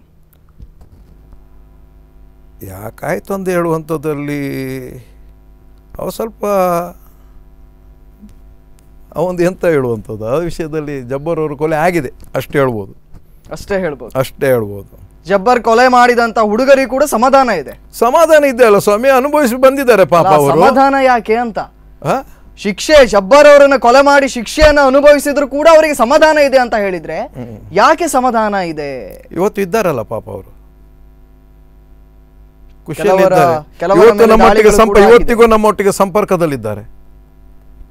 Speaker 2: ಯಾಕಾಯ್ತು ಅಂತ ಹೇಳುವಂಥದ್ರಲ್ಲಿ ಅವ ಸ್ವಲ್ಪ ಅವೊಂದು ಎಂತ ಹೇಳುವಂಥದ್ದು ಆ ವಿಷಯದಲ್ಲಿ ಜಬ್ಬರ್ ಅವರು ಕೊಲೆ ಆಗಿದೆ ಅಷ್ಟೇ ಹೇಳ್ಬೋದು ಅಷ್ಟೇ ಹೇಳ್ಬೋದು ಅಷ್ಟೇ ಹೇಳ್ಬೋದು
Speaker 1: ಜಬ್ಬರ್ ಕೊಲೆ ಮಾಡಿದಂತ ಹುಡುಗರಿಗೆ ಕೂಡ ಸಮಾಧಾನ ಇದೆ
Speaker 2: ಸಮಾಧಾನ ಇದೆ ಅಲ್ಲ ಸ್ವಾಮಿ ಅನುಭವಿಸಿ ಬಂದಿದ್ದಾರೆ ಪಾಪ ಅವರು ಸಮಾಧಾನ
Speaker 1: ಯಾಕೆ ಅಂತ ಶಿಕ್ಷೆ ಜಬ್ಬರ್ ಅವರನ್ನ ಕೊಲೆ ಮಾಡಿ ಶಿಕ್ಷೆಯನ್ನು ಅನುಭವಿಸಿದ್ರು ಕೂಡ ಅವರಿಗೆ ಸಮಾಧಾನ ಇದೆ ಅಂತ ಹೇಳಿದ್ರೆ ಯಾಕೆ ಸಮಾಧಾನ ಇದೆ
Speaker 2: ಇವತ್ತು ಇದ್ದಾರಲ್ಲ ಪಾಪ ಅವರು ಖುಷಿಯಲ್ಲಿದ್ದಾರೆ ಸಂಪ ಇವತ್ತಿಗೂ ನಮ್ಮೊಟ್ಟಿಗೆ ಸಂಪರ್ಕದಲ್ಲಿದ್ದಾರೆ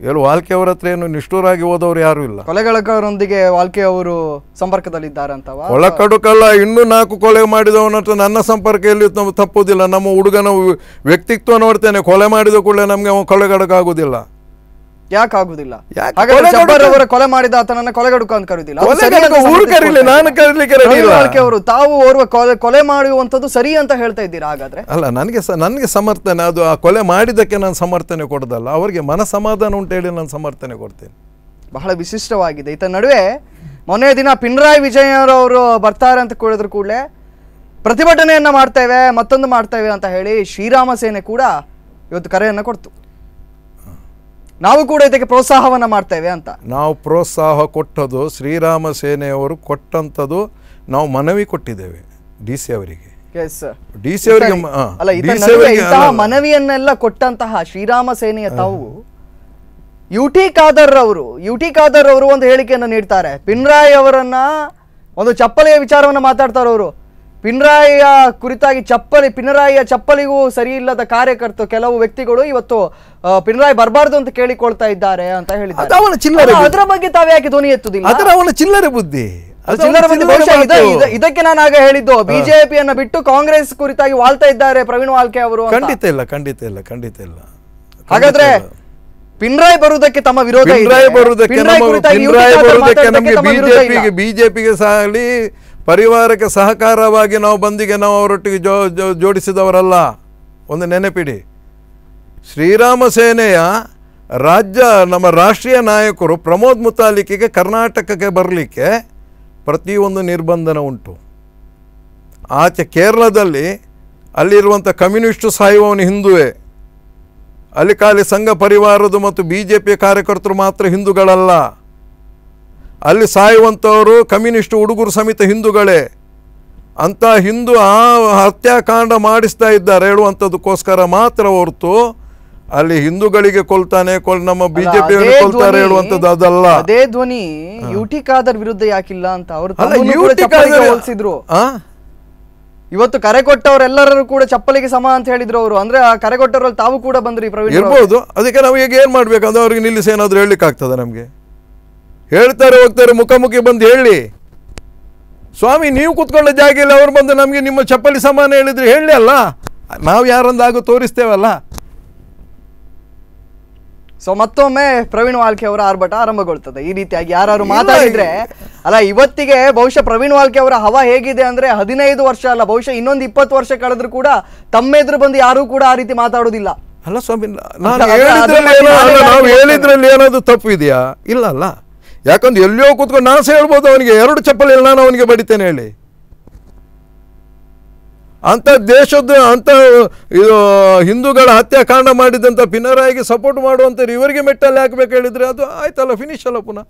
Speaker 2: ಎಲ್ಲ ವಾಲ್ಕೆ ಅವರ ಹತ್ರ ಏನು ನಿಷ್ಠೂರಾಗಿ ಹೋದವರು ಯಾರು ಇಲ್ಲ
Speaker 1: ಕೊಲೆಗಳೊಂದಿಗೆ ವಾಲ್ಕೆ ಅವರು ಸಂಪರ್ಕದಲ್ಲಿದ್ದಾರೆ ಅಂತ
Speaker 2: ಒಳಕಡುಕಲ್ಲ ಇನ್ನೂ ನಾಲ್ಕು ಕೊಲೆ ಮಾಡಿದವನ ಹತ್ರ ನನ್ನ ಸಂಪರ್ಕ ಎಲ್ಲಿ ತಪ್ಪುದಿಲ್ಲ ನಮ್ಮ ಹುಡುಗನ ವ್ಯಕ್ತಿತ್ವ ನೋಡ್ತೇನೆ ಕೊಲೆ ಮಾಡಿದ ಕೂಡಲೇ ನಮಗೆ ಅವ
Speaker 1: ಕೊಲೆಗಡಕಾಗುವುದಿಲ್ಲ ಯಾಕಾಗುದಿಲ್ಲ ಅವರ ಕೊಲೆ ಮಾಡಿದ ಆತನನ್ನ ಕೊಲೆಗಡುಕ ಅಂತ ಕರೀದಿಲ್ಲ ನಾನು ಕರೀಲಿಕ್ಕೆ ಅವರು ತಾವು ಓರ್ವ ಕೊಲೆ ಮಾಡುವಂತದ್ದು ಸರಿ ಅಂತ ಹೇಳ್ತಾ ಇದ್ದೀರಾ ಹಾಗಾದ್ರೆ
Speaker 2: ಅಲ್ಲ ನನಗೆ ನನಗೆ ಸಮರ್ಥನೆ ಅದು ಆ ಕೊಲೆ ಮಾಡಿದ್ದಕ್ಕೆ ನಾನು ಸಮರ್ಥನೆ ಕೊಡೋದಲ್ಲ ಅವರಿಗೆ ಮನಸಮಾಧಾನ ಉಂಟು ಹೇಳಿ ನಾನು ಸಮರ್ಥನೆ ಕೊಡ್ತೇನೆ
Speaker 1: ಬಹಳ ವಿಶಿಷ್ಟವಾಗಿದೆ ಈತ ನಡುವೆ ಮೊನ್ನೆ ದಿನ ಪಿಣರಾಯಿ ವಿಜಯರವರು ಬರ್ತಾರೆ ಅಂತ ಕೇಳಿದ್ರು ಕೂಡಲೇ ಪ್ರತಿಭಟನೆಯನ್ನ ಮಾಡ್ತೇವೆ ಮತ್ತೊಂದು ಮಾಡ್ತೇವೆ ಅಂತ ಹೇಳಿ ಶ್ರೀರಾಮ ಸೇನೆ ಕೂಡ ಇವತ್ತು ಕರೆಯನ್ನ ಕೊಡ್ತು ನಾವು ಕೂಡ ಇದಕ್ಕೆ ಪ್ರೋತ್ಸಾಹವನ್ನ ಮಾಡ್ತೇವೆ ಅಂತ
Speaker 2: ನಾವು ಪ್ರೋತ್ಸಾಹ ಕೊಟ್ಟದ್ದು ಶ್ರೀರಾಮ ಸೇನೆಯವರು ಕೊಟ್ಟಂತದ್ದು ನಾವು ಮನವಿ ಕೊಟ್ಟಿದ್ದೇವೆ ಡಿ ಸಿ ಅವರಿಗೆ
Speaker 1: ಮನವಿಯನ್ನೆಲ್ಲ ಕೊಟ್ಟಂತಹ ಶ್ರೀರಾಮ ಸೇನೆಯ ತಾವು ಯು ಟಿ ಖಾದರ್ ಅವರು ಯು ಟಿ ಖಾದರ್ ಅವರು ಒಂದು ಹೇಳಿಕೆಯನ್ನು ನೀಡ್ತಾರೆ ಪಿನ್ರಾಯ್ ಅವರನ್ನ ಒಂದು ಚಪ್ಪಲಿಯ ವಿಚಾರವನ್ನ ಮಾತಾಡ್ತಾರ ಅವರು ಪಿನ್ರಾಯಿಯ ಕುರಿತಾಗಿ ಚಪ್ಪಲಿ ಪಿನರಾಯಿಯ ಚಪ್ಪಲಿಗೂ ಸರಿ ಇಲ್ಲದ ಕಾರ್ಯಕರ್ತರು ಕೆಲವು ವ್ಯಕ್ತಿಗಳು ಇವತ್ತು ಪಿಣರಾಯಿ ಬರಬಾರ್ದು ಅಂತ ಕೇಳಿಕೊಳ್ತಾ ಇದ್ದಾರೆ ಅಂತ ಹೇಳಿದ್ದಾರೆ ಅದರ ಬಗ್ಗೆ ತಾವೇ ಯಾಕೆ ಧ್ವನಿ ಎತ್ತುದಿಲ್ಲ ಅದರ ಅವನ
Speaker 2: ಚಿಲ್ಲರೆ ಬುದ್ಧಿ
Speaker 1: ಇದಕ್ಕೆ ನಾನು ಆಗ ಹೇಳಿದ್ದು ಅನ್ನ ಬಿಟ್ಟು ಕಾಂಗ್ರೆಸ್ ಕುರಿತಾಗಿ ವಾಳ್ತಾ ಇದ್ದಾರೆ ಪ್ರವೀಣ್ ವಾಲ್ಕೆ ಅವರು ಖಂಡಿತ
Speaker 2: ಇಲ್ಲ ಖಂಡಿತ ಇಲ್ಲ ಖಂಡಿತ ಇಲ್ಲ
Speaker 1: ಹಾಗಾದ್ರೆ ಪಿಣರಾಯಿ ಬರುವುದಕ್ಕೆ ತಮ್ಮ ವಿರೋಧ ಬಿಜೆಪಿಗೆ
Speaker 2: ಬಿಜೆಪಿಗೆ ಸಾಗಲಿ ಪರಿವಾರಕ್ಕೆ ಸಹಕಾರವಾಗಿ ನಾವು ಬಂದಿಗೆ ನಾವು ಅವರೊಟ್ಟಿಗೆ ಜೋಡಿಸಿದವರಲ್ಲ ಒಂದು ನೆನಪಿಡಿ ಶ್ರೀರಾಮ ಸೇನೆಯ ರಾಜ್ಯ ನಮ್ಮ ರಾಷ್ಟ್ರೀಯ ನಾಯಕರು ಪ್ರಮೋದ್ ಮುತಾಲಿಕಿಗೆ ಕರ್ನಾಟಕಕ್ಕೆ ಬರಲಿಕ್ಕೆ ಪ್ರತಿಯೊಂದು ನಿರ್ಬಂಧನ ಉಂಟು ಆಚೆ ಕೇರಳದಲ್ಲಿ ಅಲ್ಲಿರುವಂಥ ಕಮ್ಯುನಿಸ್ಟು ಸಾಯುವವನು ಹಿಂದುವೆ ಅಲ್ಲಿ ಖಾಲಿ ಸಂಘ ಪರಿವಾರದು ಮತ್ತು ಬಿ ಜೆ ಪಿ ಕಾರ್ಯಕರ್ತರು ಮಾತ್ರ ಹಿಂದೂಗಳಲ್ಲ ಅಲ್ಲಿ ಸಾಯುವಂಥವರು ಕಮ್ಯುನಿಸ್ಟ್ ಹುಡುಗರು ಸಮೇತ ಹಿಂದೂಗಳೇ ಅಂಥ ಹಿಂದೂ ಆ ಹತ್ಯಾಕಾಂಡ ಮಾಡಿಸ್ತಾ ಇದ್ದಾರೆ ಹೇಳುವಂಥದ್ದಕ್ಕೋಸ್ಕರ ಮಾತ್ರ ಹೊರತು ಅಲ್ಲಿ ಹಿಂದೂಗಳಿಗೆ ಕೊಲ್ತಾನೆ ಕೊಲ್ ನಮ್ಮ ಬಿಜೆಪಿ ಕೊಲ್ತಾರೆ ಹೇಳುವಂತದ್ದು ಅದಲ್ಲ
Speaker 1: ಅದೇ ಧ್ವನಿ ಯುಟಿ ಖಾದರ್ ವಿರುದ್ಧ ಯಾಕಿಲ್ಲ ಅಂತ ಅವರು ಹೋಲಿಸಿದ್ರು ಇವತ್ತು ಕರೆ ಕೊಟ್ಟವರೆಲ್ಲರೂ ಕೂಡ ಚಪ್ಪಲಿಗೆ ಸಮ ಅಂತ ಹೇಳಿದ್ರು ಅವರು ಅಂದ್ರೆ ಆ ಕರೆ ಕೊಟ್ಟವರಲ್ಲಿ ತಾವು ಕೂಡ ಬಂದ್ರಿ ಪ್ರವೀಣ್ ಇರ್ಬೋದು
Speaker 2: ಅದಕ್ಕೆ ನಾವು ಈಗ ಏನ್ ಮಾಡ್ಬೇಕಂದ್ರೆ ಅವ್ರಿಗೆ ನಿಲ್ಲಿಸಿ ಏನಾದ್ರು ಹೇಳಲಿಕ್ಕೆ ಆಗ್ತದೆ ನಮಗೆ ಹೇಳ್ತಾರೆ ಹೋಗ್ತಾರೆ ಮುಖಾಮುಖಿ ಬಂದು ಹೇಳಿ ಸ್ವಾಮಿ ನೀವು ಕುತ್ಕೊಂಡ ಇಲ್ಲ ಅವ್ರು ಬಂದು ನಮ್ಗೆ ನಿಮ್ಮ ಚಪ್ಪಲಿ ಸಮಾನ
Speaker 1: ಹೇಳಿದ್ರೆ ಹೇಳಿ ಅಲ್ಲ ನಾವು ಯಾರೊಂದಾಗೂ ತೋರಿಸ್ತೇವಲ್ಲ ಸೊ ಮತ್ತೊಮ್ಮೆ ಪ್ರವೀಣ್ ವಾಲ್ಕೆ ಅವರ ಆರ್ಭಟ ಆರಂಭಗೊಳ್ತದೆ ಈ ರೀತಿಯಾಗಿ ಯಾರು ಮಾತಾಡಿದ್ರೆ ಅಲ್ಲ ಇವತ್ತಿಗೆ ಬಹುಶಃ ಪ್ರವೀಣ್ ವಾಲ್ಕೆ ಅವರ ಹವಾ ಹೇಗಿದೆ ಅಂದ್ರೆ ಹದಿನೈದು ವರ್ಷ ಅಲ್ಲ ಬಹುಶಃ ಇನ್ನೊಂದು ಇಪ್ಪತ್ತು ವರ್ಷ ಕಳೆದ್ರು ಕೂಡ ತಮ್ಮೆದ್ರು ಬಂದು ಯಾರು ಕೂಡ ಆ ರೀತಿ ಮಾತಾಡೋದಿಲ್ಲ ಅಲ್ಲ ಸ್ವಾಮಿ ನಾವು ಹೇಳಿದ್ರಲ್ಲಿ
Speaker 2: ಏನಾದ್ರು ತಪ್ಪು ಇದೆಯಾ ಇಲ್ಲ ಅಲ್ಲ ಯಾಕಂದ್ರೆ ಎಲ್ಲಿಯೋ ಕೂತ್ಕೊಂಡು ನಾನು ಹೇಳ್ಬೋದು ಅವನಿಗೆ ಎರಡು ಚಪ್ಪಲಿ ನಾನು ಅವನಿಗೆ ಬಡಿತೇನೆ ಹೇಳಿ ಅಂಥ ದೇಶದ ಅಂಥ ಇದು ಹಿಂದೂಗಳ ಹತ್ಯಾಕಾಂಡ ಮಾಡಿದಂಥ ಪಿನರಾಯಿಗೆ ಸಪೋರ್ಟ್ ಮಾಡುವಂಥವ್ರು ಇವರಿಗೆ ಮೆಟ್ಟಲ್ಲಿ ಹಾಕ್ಬೇಕು ಹೇಳಿದರೆ ಅದು ಆಯ್ತಲ್ಲ ಫಿನಿಶ್ ಅಲ್ಲ ಪುನಃ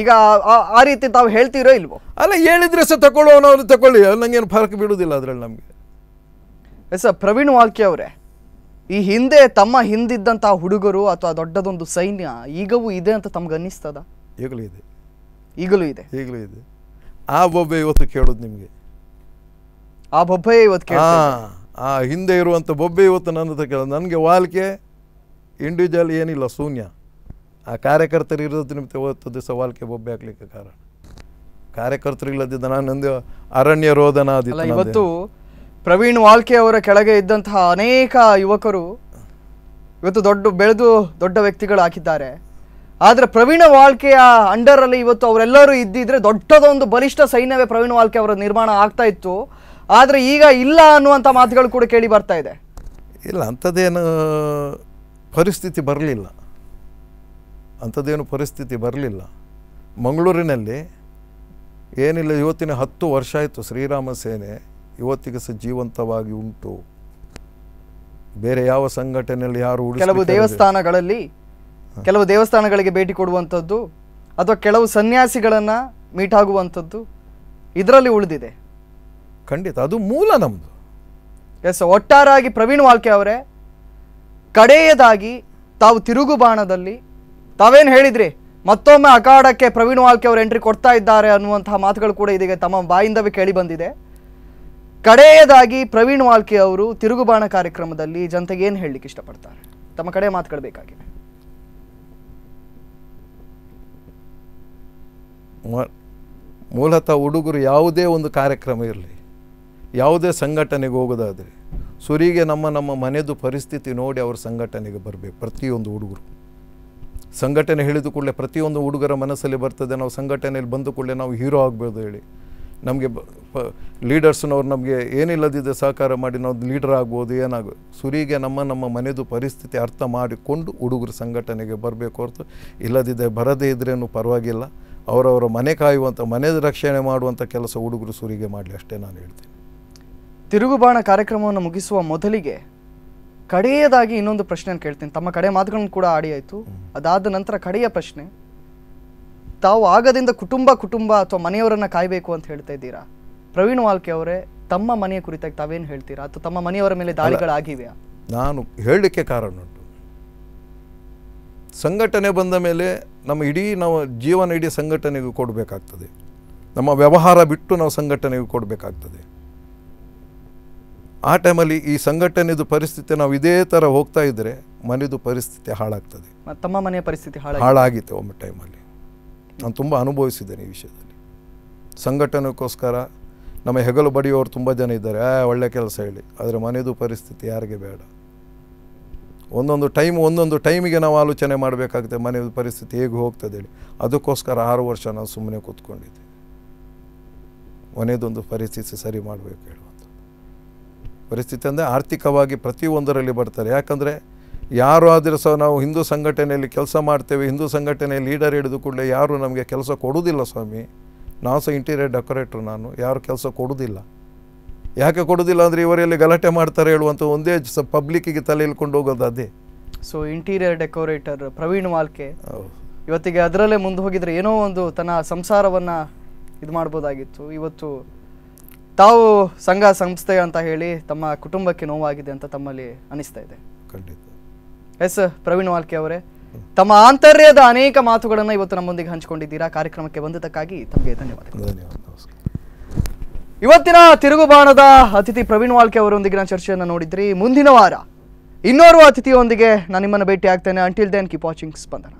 Speaker 2: ಈಗ
Speaker 1: ಆ ರೀತಿ ತಾವು ಹೇಳ್ತೀರೋ ಇಲ್ವೋ ಅಲ್ಲ ಹೇಳಿದರೆ ಸಹ ತಗೊಳ್ಳೋನವ್ರು ತಗೊಳ್ಳಿ ನಂಗೇನು ಫರಕ್ ಬಿಡೋದಿಲ್ಲ ಅದರಲ್ಲಿ ನಮಗೆ ಎಸ್ ಪ್ರವೀಣ್ ವಾಲ್ಕಿ ಅವರೇ ಈ ಹಿಂದೆ ತಮ್ಮ ಹಿಂದಿದ್ದಂಥ ಹುಡುಗರು ಅಥವಾ ದೊಡ್ಡದೊಂದು ಸೈನ್ಯ ಈಗವೂ ಇದೆ ಅಂತ ತಮ್ಗೆ ಅನ್ನಿಸ್ತದ
Speaker 2: ಈಗಲೂ ಇದೆ ಈಗಲೂ ಇದೆ ಈಗಲೂ ಇದೆ ಆ ಒಬ್ಬ ಇವತ್ತು ಕೇಳೋದು ನಿಮಗೆ ಆ ಬೊಬ್ಬೆ ಇವತ್ತು ಆ ಹಿಂದೆ ಇರುವಂಥ ಬೊಬ್ಬೆ ಇವತ್ತು ನನ್ನ ತಕ್ಕ ನನಗೆ ವಾಲ್ಕೆ ಇಂಡಿವಿಜುವಲ್ ಏನಿಲ್ಲ ಶೂನ್ಯ ಆ ಕಾರ್ಯಕರ್ತರು ಇರೋದು ನಿಮ್ಗೆ ಇವತ್ತು ದಿವಸ ವಾಲ್ಕೆ ಬೊಬ್ಬೆ ಹಾಕ್ಲಿಕ್ಕೆ ಕಾರಣ
Speaker 1: ಕಾರ್ಯಕರ್ತರು ಇಲ್ಲದಿದ್ದ ನಂದು ಅರಣ್ಯ ರೋಧನ ಇವತ್ತು ಪ್ರವೀಣ್ ವಾಲ್ಕೆ ಅವರ ಕೆಳಗೆ ಇದ್ದಂತಹ ಅನೇಕ ಯುವಕರು ಇವತ್ತು ದೊಡ್ಡ ಬೆಳೆದು ದೊಡ್ಡ ವ್ಯಕ್ತಿಗಳು ಹಾಕಿದ್ದಾರೆ ಆದರೆ ಪ್ರವೀಣ ವಾಳ್ಕೆಯ ಅಂಡರಲ್ಲಿ ಇವತ್ತು ಅವರೆಲ್ಲರೂ ಇದ್ದಿದ್ರೆ ದೊಡ್ಡದೊಂದು ಬಲಿಷ್ಠ ಸೈನ್ಯವೇ ಪ್ರವೀಣ್ ವಾಲ್ಕೆ ಅವರ ನಿರ್ಮಾಣ ಆಗ್ತಾ ಇತ್ತು ಆದರೆ ಈಗ ಇಲ್ಲ ಅನ್ನುವಂಥ ಮಾತುಗಳು ಕೂಡ ಕೇಳಿ ಬರ್ತಾ ಇದೆ
Speaker 2: ಇಲ್ಲ ಅಂಥದ್ದೇನು ಪರಿಸ್ಥಿತಿ ಬರಲಿಲ್ಲ ಅಂಥದ್ದೇನು ಪರಿಸ್ಥಿತಿ ಬರಲಿಲ್ಲ ಮಂಗಳೂರಿನಲ್ಲಿ ಏನಿಲ್ಲ ಇವತ್ತಿನ ಹತ್ತು ವರ್ಷ ಆಯಿತು ಶ್ರೀರಾಮ ಸೇನೆ ಇವತ್ತಿಗೆ ಸಹ ಜೀವಂತವಾಗಿ ಉಂಟು ಬೇರೆ ಯಾವ ಸಂಘಟನೆಯಲ್ಲಿ ಯಾರು ಕೆಲವು
Speaker 1: ದೇವಸ್ಥಾನಗಳಲ್ಲಿ ಕೆಲವು ದೇವಸ್ಥಾನಗಳಿಗೆ ಭೇಟಿ ಕೊಡುವಂಥದ್ದು ಅಥವಾ ಕೆಲವು ಸನ್ಯಾಸಿಗಳನ್ನು ಮೀಟಾಗುವಂಥದ್ದು ಇದರಲ್ಲಿ ಉಳಿದಿದೆ ಖಂಡಿತ ಅದು ಮೂಲ ನಮ್ಮದು ಎಸ್ ಒಟ್ಟಾರಾಗಿ ಪ್ರವೀಣ್ ವಾಲ್ಕೆ ಅವರೇ ಕಡೆಯದಾಗಿ ತಾವು ತಿರುಗು ಬಾಣದಲ್ಲಿ ತಾವೇನು ಹೇಳಿದ್ರಿ ಮತ್ತೊಮ್ಮೆ ಅಖಾಡಕ್ಕೆ ಪ್ರವೀಣ್ ವಾಲ್ಕೆ ಅವರು ಎಂಟ್ರಿ ಕೊಡ್ತಾ ಇದ್ದಾರೆ ಅನ್ನುವಂತಹ ಮಾತುಗಳು ಕೂಡ ಇದೀಗ ತಮ್ಮ ಬಾಯಿಂದವೇ ಕೇಳಿ ಬಂದಿದೆ ಕಡೆಯದಾಗಿ ಪ್ರವೀಣ್ ವಾಲ್ಕೆ ಅವರು ತಿರುಗುಬಾಣ ಕಾರ್ಯಕ್ರಮದಲ್ಲಿ ಜನತೆಗೆ ಏನು ಹೇಳಲಿಕ್ಕೆ ಇಷ್ಟಪಡ್ತಾರೆ ತಮ್ಮ ಕಡೆ ಬೇಕಾಗಿದೆ
Speaker 2: ಮೂಲತಃ ಹುಡುಗರು ಯಾವುದೇ ಒಂದು ಕಾರ್ಯಕ್ರಮ ಇರಲಿ ಯಾವುದೇ ಸಂಘಟನೆಗೆ ಹೋಗೋದಾದರೆ ಸುರಿಗೆ ನಮ್ಮ ನಮ್ಮ ಮನೆದು ಪರಿಸ್ಥಿತಿ ನೋಡಿ ಅವ್ರ ಸಂಘಟನೆಗೆ ಬರಬೇಕು ಪ್ರತಿಯೊಂದು ಹುಡುಗರು ಸಂಘಟನೆ ಹೇಳಿದ ಕೂಡಲೇ ಪ್ರತಿಯೊಂದು ಹುಡುಗರ ಮನಸ್ಸಲ್ಲಿ ಬರ್ತದೆ ನಾವು ಸಂಘಟನೆಯಲ್ಲಿ ಬಂದು ಕೂಡಲೇ ನಾವು ಹೀರೋ ಆಗ್ಬೋದು ಹೇಳಿ ನಮಗೆ ಲೀಡರ್ಸ್ನವ್ರು ನಮಗೆ ಏನಿಲ್ಲದಿದ್ದ ಸಹಕಾರ ಮಾಡಿ ನಾವು ಲೀಡರ್ ಆಗ್ಬೋದು ಏನಾಗ ಸುರಿಗೆ ನಮ್ಮ ನಮ್ಮ ಮನೆದು ಪರಿಸ್ಥಿತಿ ಅರ್ಥ ಮಾಡಿಕೊಂಡು ಹುಡುಗರು ಸಂಘಟನೆಗೆ ಬರಬೇಕು ಹೊರತು ಇಲ್ಲದಿದ್ದರೆ ಬರದೇ ಇದ್ರೇನು ಪರವಾಗಿಲ್ಲ ಅವರವರ ಮನೆ ಕಾಯುವಂಥ ಮನೆದು ರಕ್ಷಣೆ ಮಾಡುವಂಥ ಕೆಲಸ ಹುಡುಗರು ಸುರಿಗೆ ಮಾಡಲಿ ಅಷ್ಟೇ ನಾನು ಹೇಳ್ತೀನಿ
Speaker 1: ತಿರುಗುಬಾಣ ಕಾರ್ಯಕ್ರಮವನ್ನು ಮುಗಿಸುವ ಮೊದಲಿಗೆ ಕಡೆಯದಾಗಿ ಇನ್ನೊಂದು ಪ್ರಶ್ನೆಯನ್ನು ಕೇಳ್ತೀನಿ ತಮ್ಮ ಕಡೆ ಮಾತುಗಳನ್ನು ಕೂಡ ಆಡಿ ಆಯಿತು ಅದಾದ ನಂತರ ಕಡೆಯ ಪ್ರಶ್ನೆ ತಾವು ಆಗದಿಂದ ಕುಟುಂಬ ಕುಟುಂಬ ಅಥವಾ ಮನೆಯವರನ್ನ ಕಾಯಬೇಕು ಅಂತ ಹೇಳ್ತಾ ಇದ್ದೀರಾ ಪ್ರವೀಣ್ ವಾಲ್ಕೆ ಅವರೇ ತಮ್ಮ ಮನೆಯ ಕುರಿತಾಗಿ ತಾವೇನು ಹೇಳ್ತೀರಾ ಅಥವಾ ತಮ್ಮ ಮನೆಯವರ ಮೇಲೆ ದಾಳಿಗಳಾಗಿವೆಯಾ
Speaker 2: ನಾನು ಹೇಳಲಿಕ್ಕೆ ಕಾರಣ ಉಂಟು ಸಂಘಟನೆ ಬಂದ ಮೇಲೆ ನಮ್ಮ ಇಡೀ ನಾವು ಜೀವನ ಇಡೀ ಸಂಘಟನೆಗೂ ಕೊಡಬೇಕಾಗ್ತದೆ ನಮ್ಮ ವ್ಯವಹಾರ ಬಿಟ್ಟು ನಾವು ಸಂಘಟನೆಗೂ ಕೊಡಬೇಕಾಗ್ತದೆ ಆ ಟೈಮಲ್ಲಿ ಈ ಸಂಘಟನೆದು ಪರಿಸ್ಥಿತಿ ನಾವು ಇದೇ ಥರ ಹೋಗ್ತಾ ಇದ್ದರೆ ಮನೆಯದು ಪರಿಸ್ಥಿತಿ ಹಾಳಾಗ್ತದೆ
Speaker 1: ತಮ್ಮ ಮನೆಯ ಪರಿಸ್ಥಿತಿ ಹಾಳು ಹಾಳಾಗಿತ್ತು
Speaker 2: ಒಮ್ಮೆ ಟೈಮಲ್ಲಿ ನಾನು ತುಂಬ ಅನುಭವಿಸಿದ್ದೇನೆ ಈ ವಿಷಯದಲ್ಲಿ ಸಂಘಟನೆಗೋಸ್ಕರ ನಮ್ಮ ಹೆಗಲು ಬಡಿಯೋರು ತುಂಬ ಜನ ಇದ್ದಾರೆ ಆ ಒಳ್ಳೆ ಕೆಲಸ ಹೇಳಿ ಆದರೆ ಮನೆಯದು ಪರಿಸ್ಥಿತಿ ಯಾರಿಗೆ ಬೇಡ ಒಂದೊಂದು ಟೈಮ್ ಒಂದೊಂದು ಟೈಮಿಗೆ ನಾವು ಆಲೋಚನೆ ಮಾಡಬೇಕಾಗುತ್ತೆ ಮನೆಯದು ಪರಿಸ್ಥಿತಿ ಹೇಗೆ ಹೋಗ್ತದೆ ಹೇಳಿ ಅದಕ್ಕೋಸ್ಕರ ಆರು ವರ್ಷ ನಾನು ಸುಮ್ಮನೆ ಕೂತ್ಕೊಂಡಿದ್ದೆ ಮನೆಯದೊಂದು ಪರಿಸ್ಥಿತಿ ಸರಿ ಮಾಡಬೇಕು ಹೇಳಿ ಪರಿಸ್ಥಿತಿ ಅಂದರೆ ಆರ್ಥಿಕವಾಗಿ ಪ್ರತಿಯೊಂದರಲ್ಲಿ ಬರ್ತಾರೆ ಯಾಕಂದರೆ ಯಾರು ಆದರೂ ಸಹ ನಾವು ಹಿಂದೂ ಸಂಘಟನೆಯಲ್ಲಿ ಕೆಲಸ ಮಾಡ್ತೇವೆ ಹಿಂದೂ ಸಂಘಟನೆಯ ಲೀಡರ್ ಹಿಡಿದು ಕೂಡಲೇ ಯಾರು ನಮಗೆ ಕೆಲಸ ಕೊಡುವುದಿಲ್ಲ ಸ್ವಾಮಿ ನಾವು ಸಹ ಇಂಟೀರಿಯರ್ ಡೆಕೋರೇಟ್ರು ನಾನು ಯಾರು ಕೆಲಸ ಕೊಡುವುದಿಲ್ಲ ಯಾಕೆ ಕೊಡೋದಿಲ್ಲ ಅಂದರೆ ಇವರೆಲ್ಲಿ ಗಲಾಟೆ ಮಾಡ್ತಾರೆ ಹೇಳುವಂಥ ಒಂದೇ ಸ ಪಬ್ಲಿಕ್ಕಿಗೆ ತಲೆ ಇಳ್ಕೊಂಡು ಹೋಗೋದು ಅದೇ
Speaker 1: so interior decorator Praveen Walke ಇವತ್ತಿಗೆ ಅದರಲ್ಲೇ ಮುಂದೆ ಹೋಗಿದ್ರೆ ಏನೋ ಒಂದು ತನ್ನ ಸಂಸಾರವನ್ನು ಇದು ಮಾಡ್ಬೋದಾಗಿತ್ತು ಇವತ್ತು ತಾವು ಸಂಘ ಸಂಸ್ಥೆ ಅಂತ ಹೇಳಿ ತಮ್ಮ ಕುಟುಂಬಕ್ಕೆ ನೋವಾಗಿದೆ ಅಂತ ತಮ್ಮಲ್ಲಿ ಅನಿಸ್ತಾ ಇದೆ ಎಸ್ ಪ್ರವೀಣ್ ವಾಲ್ಕೆ ಅವರೇ ತಮ್ಮ ಆಂತರ್ಯದ ಅನೇಕ ಮಾತುಗಳನ್ನು ಇವತ್ತು ನಮ್ಮೊಂದಿಗೆ ಹಂಚಿಕೊಂಡಿದ್ದೀರಾ ಕಾರ್ಯಕ್ರಮಕ್ಕೆ ಬಂದಿದ್ದಕ್ಕಾಗಿ ತಮಗೆ ಧನ್ಯವಾದಗಳು ಇವತ್ತಿನ ತಿರುಗುಬಾಣದ ಅತಿಥಿ ಪ್ರವೀಣ್ ವಾಲ್ಕೆ ಅವರೊಂದಿಗಿನ ಚರ್ಚೆಯನ್ನು ನೋಡಿದ್ರಿ ಮುಂದಿನ ವಾರ ಇನ್ನೋರ್ವ ಅತಿಥಿಯೊಂದಿಗೆ ನಾನು ನಿಮ್ಮನ್ನು ಭೇಟಿ ಆಗ್ತೇನೆ ಅಂಟಿಲ್ ದೆನ್ ಕೀಪ್ ವಾಚಿಂಗ್ ಸ್ಪಂದನ